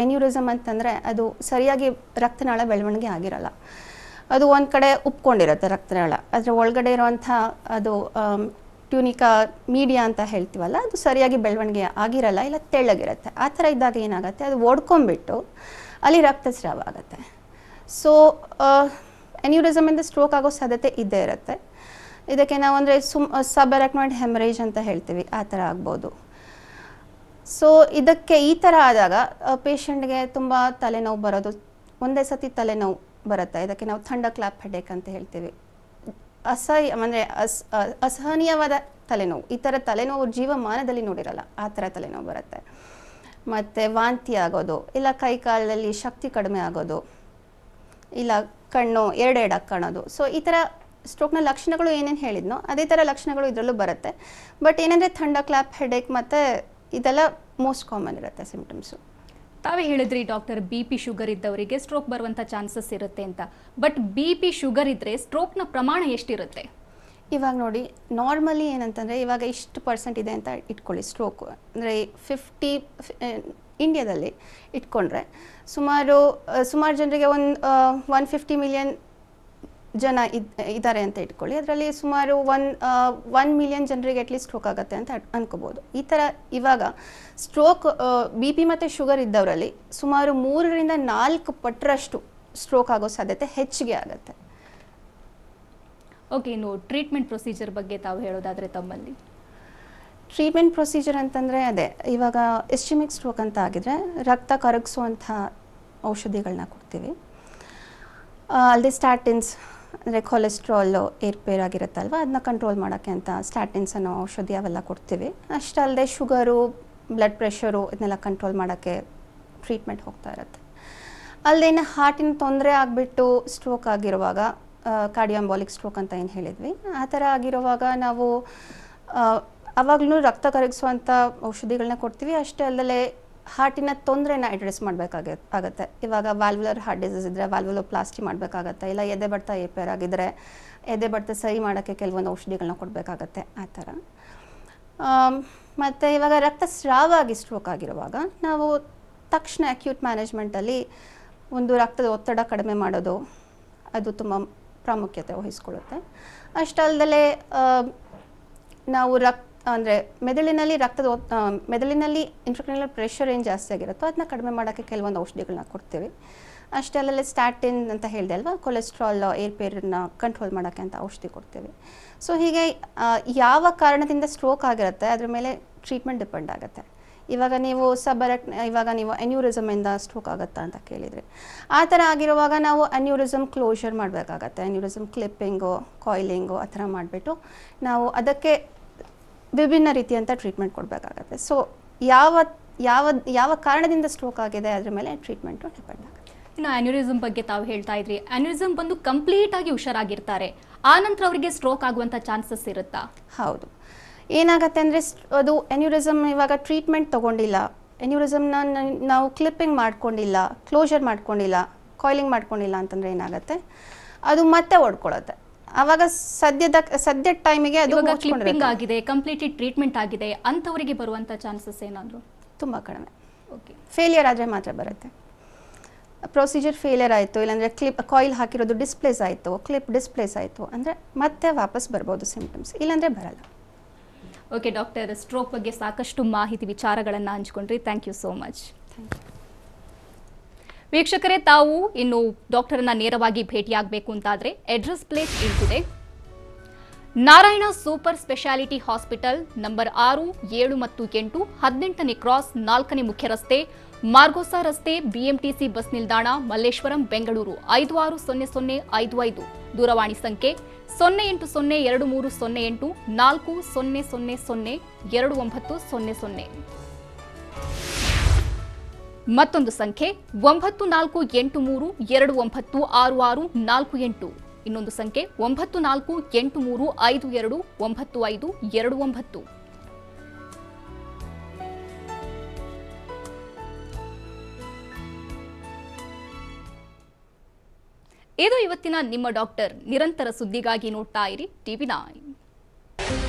ಎನ್ಯೂರಿಸಮ್ ಅಂತಂದರೆ ಅದು ಸರಿಯಾಗಿ ರಕ್ತನಾಳ ಬೆಳವಣಿಗೆ ಆಗಿರಲ್ಲ ಅದು ಒಂದು ಕಡೆ ಉಪ್ಕೊಂಡಿರುತ್ತೆ ರಕ್ತನಾಳ ಅದರ ಒಳಗಡೆ ಇರುವಂಥ ಅದು ಟ್ಯೂನಿಕಾ ಮೀಡಿಯಾ ಅಂತ ಹೇಳ್ತೀವಲ್ಲ ಅದು ಸರಿಯಾಗಿ ಬೆಳವಣಿಗೆ ಆಗಿರಲ್ಲ ಇಲ್ಲ ತೆಳ್ಳಗಿರುತ್ತೆ ಆ ಥರ ಇದ್ದಾಗ ಏನಾಗುತ್ತೆ ಅದು ಓಡ್ಕೊಂಬಿಟ್ಟು ಅಲ್ಲಿ ರಕ್ತಸ್ರಾವ ಆಗುತ್ತೆ ಸೊ ಎನ್ಯೂರಿಸಮಿಂದ ಸ್ಟ್ರೋಕ್ ಆಗೋ ಸಾಧ್ಯತೆ ಇದ್ದೇ ಇರುತ್ತೆ ಇದಕ್ಕೆ ನಾವು ಅಂದರೆ ಸುಮ್ ಸಬ್ ಎರೆಕ್ನಾಯ್ಡ್ ಹೆಮರೇಜ್ ಅಂತ ಹೇಳ್ತೀವಿ ಆ ಥರ ಆಗ್ಬೋದು ಸೊ ಇದಕ್ಕೆ ಈ ಥರ ಆದಾಗ ಪೇಷಂಟ್ಗೆ ತುಂಬ ತಲೆನೋವು ಬರೋದು ಒಂದೇ ಸತಿ ತಲೆನೋವು ಬರುತ್ತೆ ಇದಕ್ಕೆ ನಾವು ಥಂಡ ಕ್ಲಾಪ್ ಹೆಡೇಕ್ ಅಂತ ಹೇಳ್ತೀವಿ ಅಸಹ್ಯ ಅಂದರೆ ಅಸ್ ಅಸಹನೀಯವಾದ ತಲೆನೋವು ಈ ಥರ ತಲೆನೋವು ಜೀವಮಾನದಲ್ಲಿ ನೋಡಿರಲ್ಲ ಆ ಥರ ತಲೆನೋವು ಬರುತ್ತೆ ಮತ್ತು ವಾಂತಿ ಆಗೋದು ಇಲ್ಲ ಕೈ ಕಾಲದಲ್ಲಿ ಶಕ್ತಿ ಕಡಿಮೆ ಆಗೋದು ಇಲ್ಲ ಕಣ್ಣು ಎರಡೆರಡಾಗಿ ಕಾಣೋದು ಸೊ ಈ ಥರ ಸ್ಟ್ರೋಕ್ನ ಲಕ್ಷಣಗಳು ಏನೇನು ಹೇಳಿದ್ನೋ ಅದೇ ಥರ ಲಕ್ಷಣಗಳು ಇದರಲ್ಲೂ ಬರುತ್ತೆ ಬಟ್ ಏನಂದರೆ ಥಂಡ ಕ್ಲಾಪ್ ಹೆಡೇಕ್ ಮತ್ತು ಇದೆಲ್ಲ ಮೋಸ್ಟ್ ಕಾಮನ್ ಇರುತ್ತೆ ಸಿಂಪ್ಟಮ್ಸು ತಾವೇ
ಹೇಳಿದ್ರಿ ಡಾಕ್ಟರ್ ಬಿ ಪಿ ಶುಗರ್ ಇದ್ದವರಿಗೆ ಸ್ಟ್ರೋಕ್ ಬರುವಂಥ ಚಾನ್ಸಸ್ ಇರುತ್ತೆ ಅಂತ ಬಟ್ ಬಿ ಪಿ ಶುಗರ್
ಇದ್ದರೆ ಸ್ಟ್ರೋಕ್ನ ಪ್ರಮಾಣ ಎಷ್ಟಿರುತ್ತೆ ಇವಾಗ ನೋಡಿ ನಾರ್ಮಲಿ ಏನಂತಂದರೆ ಇವಾಗ ಇಷ್ಟು ಪರ್ಸೆಂಟ್ ಇದೆ ಅಂತ ಇಟ್ಕೊಳ್ಳಿ ಸ್ಟ್ರೋಕ್ ಅಂದರೆ ಫಿಫ್ಟಿ ಇಂಡಿಯಾದಲ್ಲಿ ಇಟ್ಕೊಂಡ್ರೆ ಸುಮಾರು ಸುಮಾರು ಜನರಿಗೆ ಒಂದು ಒನ್ ಫಿಫ್ಟಿ ಮಿಲಿಯನ್ ಜನ ಇದ್ದಾರೆ ಅಂತ ಇಟ್ಕೊಳ್ಳಿ ಅದರಲ್ಲಿ ಸುಮಾರು ಒನ್ ಒನ್ ಮಿಲಿಯನ್ ಜನರಿಗೆ ಅಟ್ಲೀಸ್ಟ್ ಸ್ಟ್ರೋಕ್ ಆಗುತ್ತೆ ಅಂತ ಅನ್ಕೋಬೋದು ಈ ಥರ ಇವಾಗ ಸ್ಟ್ರೋಕ್ ಬಿ ಪಿ ಮತ್ತು ಶುಗರ್ ಇದ್ದವರಲ್ಲಿ ಸುಮಾರು ಮೂರರಿಂದ ನಾಲ್ಕು ಪಟ್ಟರಷ್ಟು ಸ್ಟ್ರೋಕ್ ಆಗೋ ಸಾಧ್ಯತೆ ಹೆಚ್ಚಿಗೆ ಆಗುತ್ತೆ
ಓಕೆ ಇನ್ನು ಟ್ರೀಟ್ಮೆಂಟ್ ಪ್ರೊಸೀಜರ್ ಬಗ್ಗೆ ತಾವು ಹೇಳೋದಾದರೆ ತಮ್ಮಲ್ಲಿ
ಟ್ರೀಟ್ಮೆಂಟ್ ಪ್ರೊಸೀಜರ್ ಅಂತಂದರೆ ಅದೇ ಇವಾಗ ಎಸ್ಟಿಮಿಕ್ ಸ್ಟ್ರೋಕ್ ಅಂತ ಆಗಿದ್ರೆ ರಕ್ತ ಕರಗಿಸುವಂಥ ಔಷಧಿಗಳನ್ನ ಕೊಡ್ತೀವಿ ಅಲ್ಲದೆ ಸ್ಟಾಟಿನ್ಸ್ ಅಂದರೆ ಕೊಲೆಸ್ಟ್ರಾಲು ಏರ್ಪೇರಾಗಿರುತ್ತಲ್ವ ಅದನ್ನ ಕಂಟ್ರೋಲ್ ಮಾಡೋಕ್ಕೆ ಅಂತ ಸ್ಟ್ಯಾಟಿನ್ಸ್ ಅನ್ನೋ ಔಷಧಿ ಅವೆಲ್ಲ ಕೊಡ್ತೀವಿ ಅಷ್ಟಲ್ಲದೆ ಶುಗರು ಬ್ಲಡ್ ಪ್ರೆಷರು ಇದನ್ನೆಲ್ಲ ಕಂಟ್ರೋಲ್ ಮಾಡೋಕ್ಕೆ ಟ್ರೀಟ್ಮೆಂಟ್ ಹೋಗ್ತಾ ಇರುತ್ತೆ ಅಲ್ಲದೇನು ಹಾರ್ಟಿನ ತೊಂದರೆ ಆಗಿಬಿಟ್ಟು ಸ್ಟ್ರೋಕ್ ಆಗಿರುವಾಗ ಕಾರ್ಡಿಯಾಂಬಾಲಿಕ್ ಸ್ಟ್ರೋಕ್ ಅಂತ ಏನು ಹೇಳಿದ್ವಿ ಆ ಥರ ಆಗಿರುವಾಗ ನಾವು ಅವಾಗಲೂ ರಕ್ತ ಕರಗಿಸುವಂಥ ಔಷಧಿಗಳನ್ನ ಕೊಡ್ತೀವಿ ಅಷ್ಟೇ ಅಲ್ಲದೆ ಹಾರ್ಟಿನ ತೊಂದರೆನ ಅಡ್ರೆಸ್ ಮಾಡಬೇಕಾಗ ಆಗುತ್ತೆ ಇವಾಗ ವ್ಯಾಲ್ವುಲರ್ ಹಾರ್ಟ್ ಡಿಸೀಸ್ ಇದ್ದರೆ ಪ್ಲಾಸ್ಟಿ ಮಾಡಬೇಕಾಗತ್ತೆ ಇಲ್ಲ ಎದೆ ಬಡ್ತ ಏಪೇರ್ ಆಗಿದ್ದರೆ ಎದೆ ಬಡ್ತ ಸರಿ ಮಾಡೋಕ್ಕೆ ಕೆಲವೊಂದು ಔಷಧಿಗಳನ್ನ ಕೊಡಬೇಕಾಗತ್ತೆ ಆ ಥರ ಮತ್ತು ಇವಾಗ ರಕ್ತಸ್ರಾವ ಆಗಿ ಸ್ಟ್ರೋಕ್ ಆಗಿರುವಾಗ ನಾವು ತಕ್ಷಣ ಅಕ್ಯೂಟ್ ಮ್ಯಾನೇಜ್ಮೆಂಟಲ್ಲಿ ಒಂದು ರಕ್ತದ ಒತ್ತಡ ಕಡಿಮೆ ಮಾಡೋದು ಅದು ತುಂಬ ಪ್ರಾಮುಖ್ಯತೆ ವಹಿಸ್ಕೊಳ್ಳುತ್ತೆ ಅಷ್ಟಲ್ಲದೆ ನಾವು ರಕ್ತ ಅಂದರೆ ಮೆದುಳಿನಲ್ಲಿ ರಕ್ತದ ಮೆದುಳಿನಲ್ಲಿ ಇಂಟ್ರಕ್ರಿನಲ್ ಪ್ರೆಷರ್ ಏನು ಜಾಸ್ತಿ ಆಗಿರುತ್ತೋ ಅದನ್ನ ಕಡಿಮೆ ಮಾಡೋಕ್ಕೆ ಕೆಲವೊಂದು ಔಷಧಿಗಳನ್ನ ಕೊಡ್ತೀವಿ ಅಷ್ಟೇ ಅಲ್ಲಲ್ಲಿ ಸ್ಟ್ಯಾಟಿನ್ ಅಂತ ಹೇಳಿದೆ ಅಲ್ವಾ ಕೊಲೆಸ್ಟ್ರಾಲ್ ಏರ್ಪೇರನ್ನ ಕಂಟ್ರೋಲ್ ಮಾಡೋಕ್ಕೆ ಅಂತ ಔಷಧಿ ಕೊಡ್ತೀವಿ ಸೊ ಹೀಗೆ ಯಾವ ಕಾರಣದಿಂದ ಸ್ಟ್ರೋಕ್ ಆಗಿರುತ್ತೆ ಅದ್ರ ಮೇಲೆ ಟ್ರೀಟ್ಮೆಂಟ್ ಡಿಪೆಂಡ್ ಆಗುತ್ತೆ ಇವಾಗ ನೀವು ಸಬರಕ್ ಇವಾಗ ನೀವು ಅನ್ಯೂರಿಸಮಿಂದ ಸ್ಟ್ರೋಕ್ ಆಗುತ್ತಾ ಅಂತ ಕೇಳಿದರೆ ಆ ಥರ ಆಗಿರುವಾಗ ನಾವು ಅನ್ಯೂರಿಸಮ್ ಕ್ಲೋಷರ್ ಮಾಡಬೇಕಾಗತ್ತೆ ಅನ್ಯೂರಿಸಮ್ ಕ್ಲಿಪ್ಪಿಂಗು ಕಾಯಿಲಿಂಗು ಆ ಥರ ಮಾಡಿಬಿಟ್ಟು ನಾವು ಅದಕ್ಕೆ ವಿಭಿನ್ನ ರೀತಿಯಂಥ ಟ್ರೀಟ್ಮೆಂಟ್ ಕೊಡಬೇಕಾಗತ್ತೆ ಸೊ ಯಾವ ಯಾವ ಯಾವ ಕಾರಣದಿಂದ ಸ್ಟ್ರೋಕ್ ಆಗಿದೆ ಅದ್ರ ಮೇಲೆ ಟ್ರೀಟ್ಮೆಂಟು ಡಿಪೆಂಡ್ ಆಗುತ್ತೆ
ಇನ್ನು ಆನ್ಯೂರಿಸಮ್ ಬಗ್ಗೆ ತಾವು ಹೇಳ್ತಾ ಇದ್ರಿ ಆನ್ಯೂರಿಸಮ್ ಬಂದು ಕಂಪ್ಲೀಟ್ ಆಗಿ ಹುಷಾರಾಗಿರ್ತಾರೆ ಆ ನಂತರ ಅವರಿಗೆ ಸ್ಟ್ರೋಕ್ ಆಗುವಂಥ ಚಾನ್ಸಸ್ ಇರುತ್ತಾ
ಹೌದು ಏನಾಗತ್ತೆ ಅಂದರೆ ಅದು ಎನ್ಯೂರಿಸಮ್ ಇವಾಗ ಟ್ರೀಟ್ಮೆಂಟ್ ತೊಗೊಂಡಿಲ್ಲ ಎನ್ಯೂರಿಸಮ್ನ ನಾವು ಕ್ಲಿಪ್ಪಿಂಗ್ ಮಾಡ್ಕೊಂಡಿಲ್ಲ ಕ್ಲೋಸರ್ ಮಾಡ್ಕೊಂಡಿಲ್ಲ ಕಾಯ್ಲಿಂಗ್ ಮಾಡ್ಕೊಂಡಿಲ್ಲ ಅಂತಂದರೆ ಏನಾಗುತ್ತೆ ಅದು ಮತ್ತೆ ಒಡ್ಕೊಳ್ಳುತ್ತೆ ಅವಾಗ ಸದ್ಯದ ಸದ್ಯ ಟೈಮಿಗೆ ಅದು ಕ್ಲಿಪ್ಪಿಂಗ್
ಆಗಿದೆ ಕಂಪ್ಲೀಟೆಡ್ ಟ್ರೀಟ್ಮೆಂಟ್ ಆಗಿದೆ ಅಂಥವರಿಗೆ ಬರುವಂಥ ಚಾನ್ಸಸ್ ಏನಾದರೂ ತುಂಬ ಕಡಿಮೆ ಓಕೆ
ಫೇಲಿಯರ್ ಆದರೆ ಮಾತ್ರ ಬರುತ್ತೆ ಪ್ರೊಸೀಜರ್ ಫೇಲಿಯರ್ ಆಯಿತು ಇಲ್ಲಾಂದರೆ ಕ್ಲಿಪ್ ಕಾಯಿಲ್ ಹಾಕಿರೋದು ಡಿಸ್ಪ್ಲೇಸ್ ಆಯಿತು ಕ್ಲಿಪ್ ಡಿಸ್ಪ್ಲೇಸ್ ಆಯಿತು ಅಂದರೆ ಮತ್ತೆ ವಾಪಸ್ ಬರ್ಬೋದು ಸಿಂಪ್ಟಮ್ಸ್ ಇಲ್ಲಾಂದರೆ ಬರಲ್ಲ
ಓಕೆ ಡಾಕ್ಟರ್ ಸ್ಟ್ರೋಕ್ ಬಗ್ಗೆ ಸಾಕಷ್ಟು ಮಾಹಿತಿ ವಿಚಾರಗಳನ್ನು ಹಂಚ್ಕೊಂಡ್ರಿ thank you so much thank you ವೀಕ್ಷಕರೇ ತಾವು ಇನ್ನು ಡಾಕ್ಟರನ್ನ ನೇರವಾಗಿ ಭೇಟಿಯಾಗಬೇಕು ಅಂತಾದರೆ ಅಡ್ರೆಸ್ ಪ್ಲೇಸ್ ಇರ್ತದೆ Narayana super speciality hospital number ಆರು ಏಳು ಮತ್ತು ಎಂಟು ಹದಿನೆಂಟನೇ ಕ್ರಾಸ್ ನಾಲ್ಕನೇ ಮುಖ್ಯ ರಸ್ತೆ ಮಾರ್ಗೋಸ ರಸ್ತೆ ಬಿಎಂಟಿಸಿ ಬಸ್ ನಿಲ್ದಾಣ ಮಲ್ಲೇಶ್ವರಂ ಬೆಂಗಳೂರು ಐದು ಆರು ಸೊನ್ನೆ ಸೊನ್ನೆ ಐದು ಐದು ದೂರವಾಣಿ ಸಂಖ್ಯೆ ಸೊನ್ನೆ ಎಂಟು ಸೊನ್ನೆ ಎರಡು ಮೂರು ಸೊನ್ನೆ ಎಂಟು ನಾಲ್ಕು ಸೊನ್ನೆ ಸೊನ್ನೆ ಸೊನ್ನೆ ಎರಡು ಒಂಬತ್ತು ಸೊನ್ನೆ ಸೊನ್ನೆ ಮತ್ತೊಂದು ಸಂಖ್ಯೆ ಒಂಬತ್ತು ನಾಲ್ಕು ಎಂಟು ಮೂರು ಎರಡು ಒಂಬತ್ತು ಆರು ಆರು ನಾಲ್ಕು ಎಂಟು ಇನ್ನೊಂದು ಸಂಖ್ಯೆ ಒಂಬತ್ತು ನಾಲ್ಕು ಎಂಟು ಮೂರು ಐದು ಎರಡು ಒಂಬತ್ತು ಐದು ಎರಡು ಒಂಬತ್ತು ಇದು ಇವತ್ತಿನ ನಿಮ್ಮ ಡಾಕ್ಟರ್ ನಿರಂತರ ಸುದ್ದಿಗಾಗಿ ನೋಡ್ತಾ ಇರಿ ಟಿವಿ ನೈನ್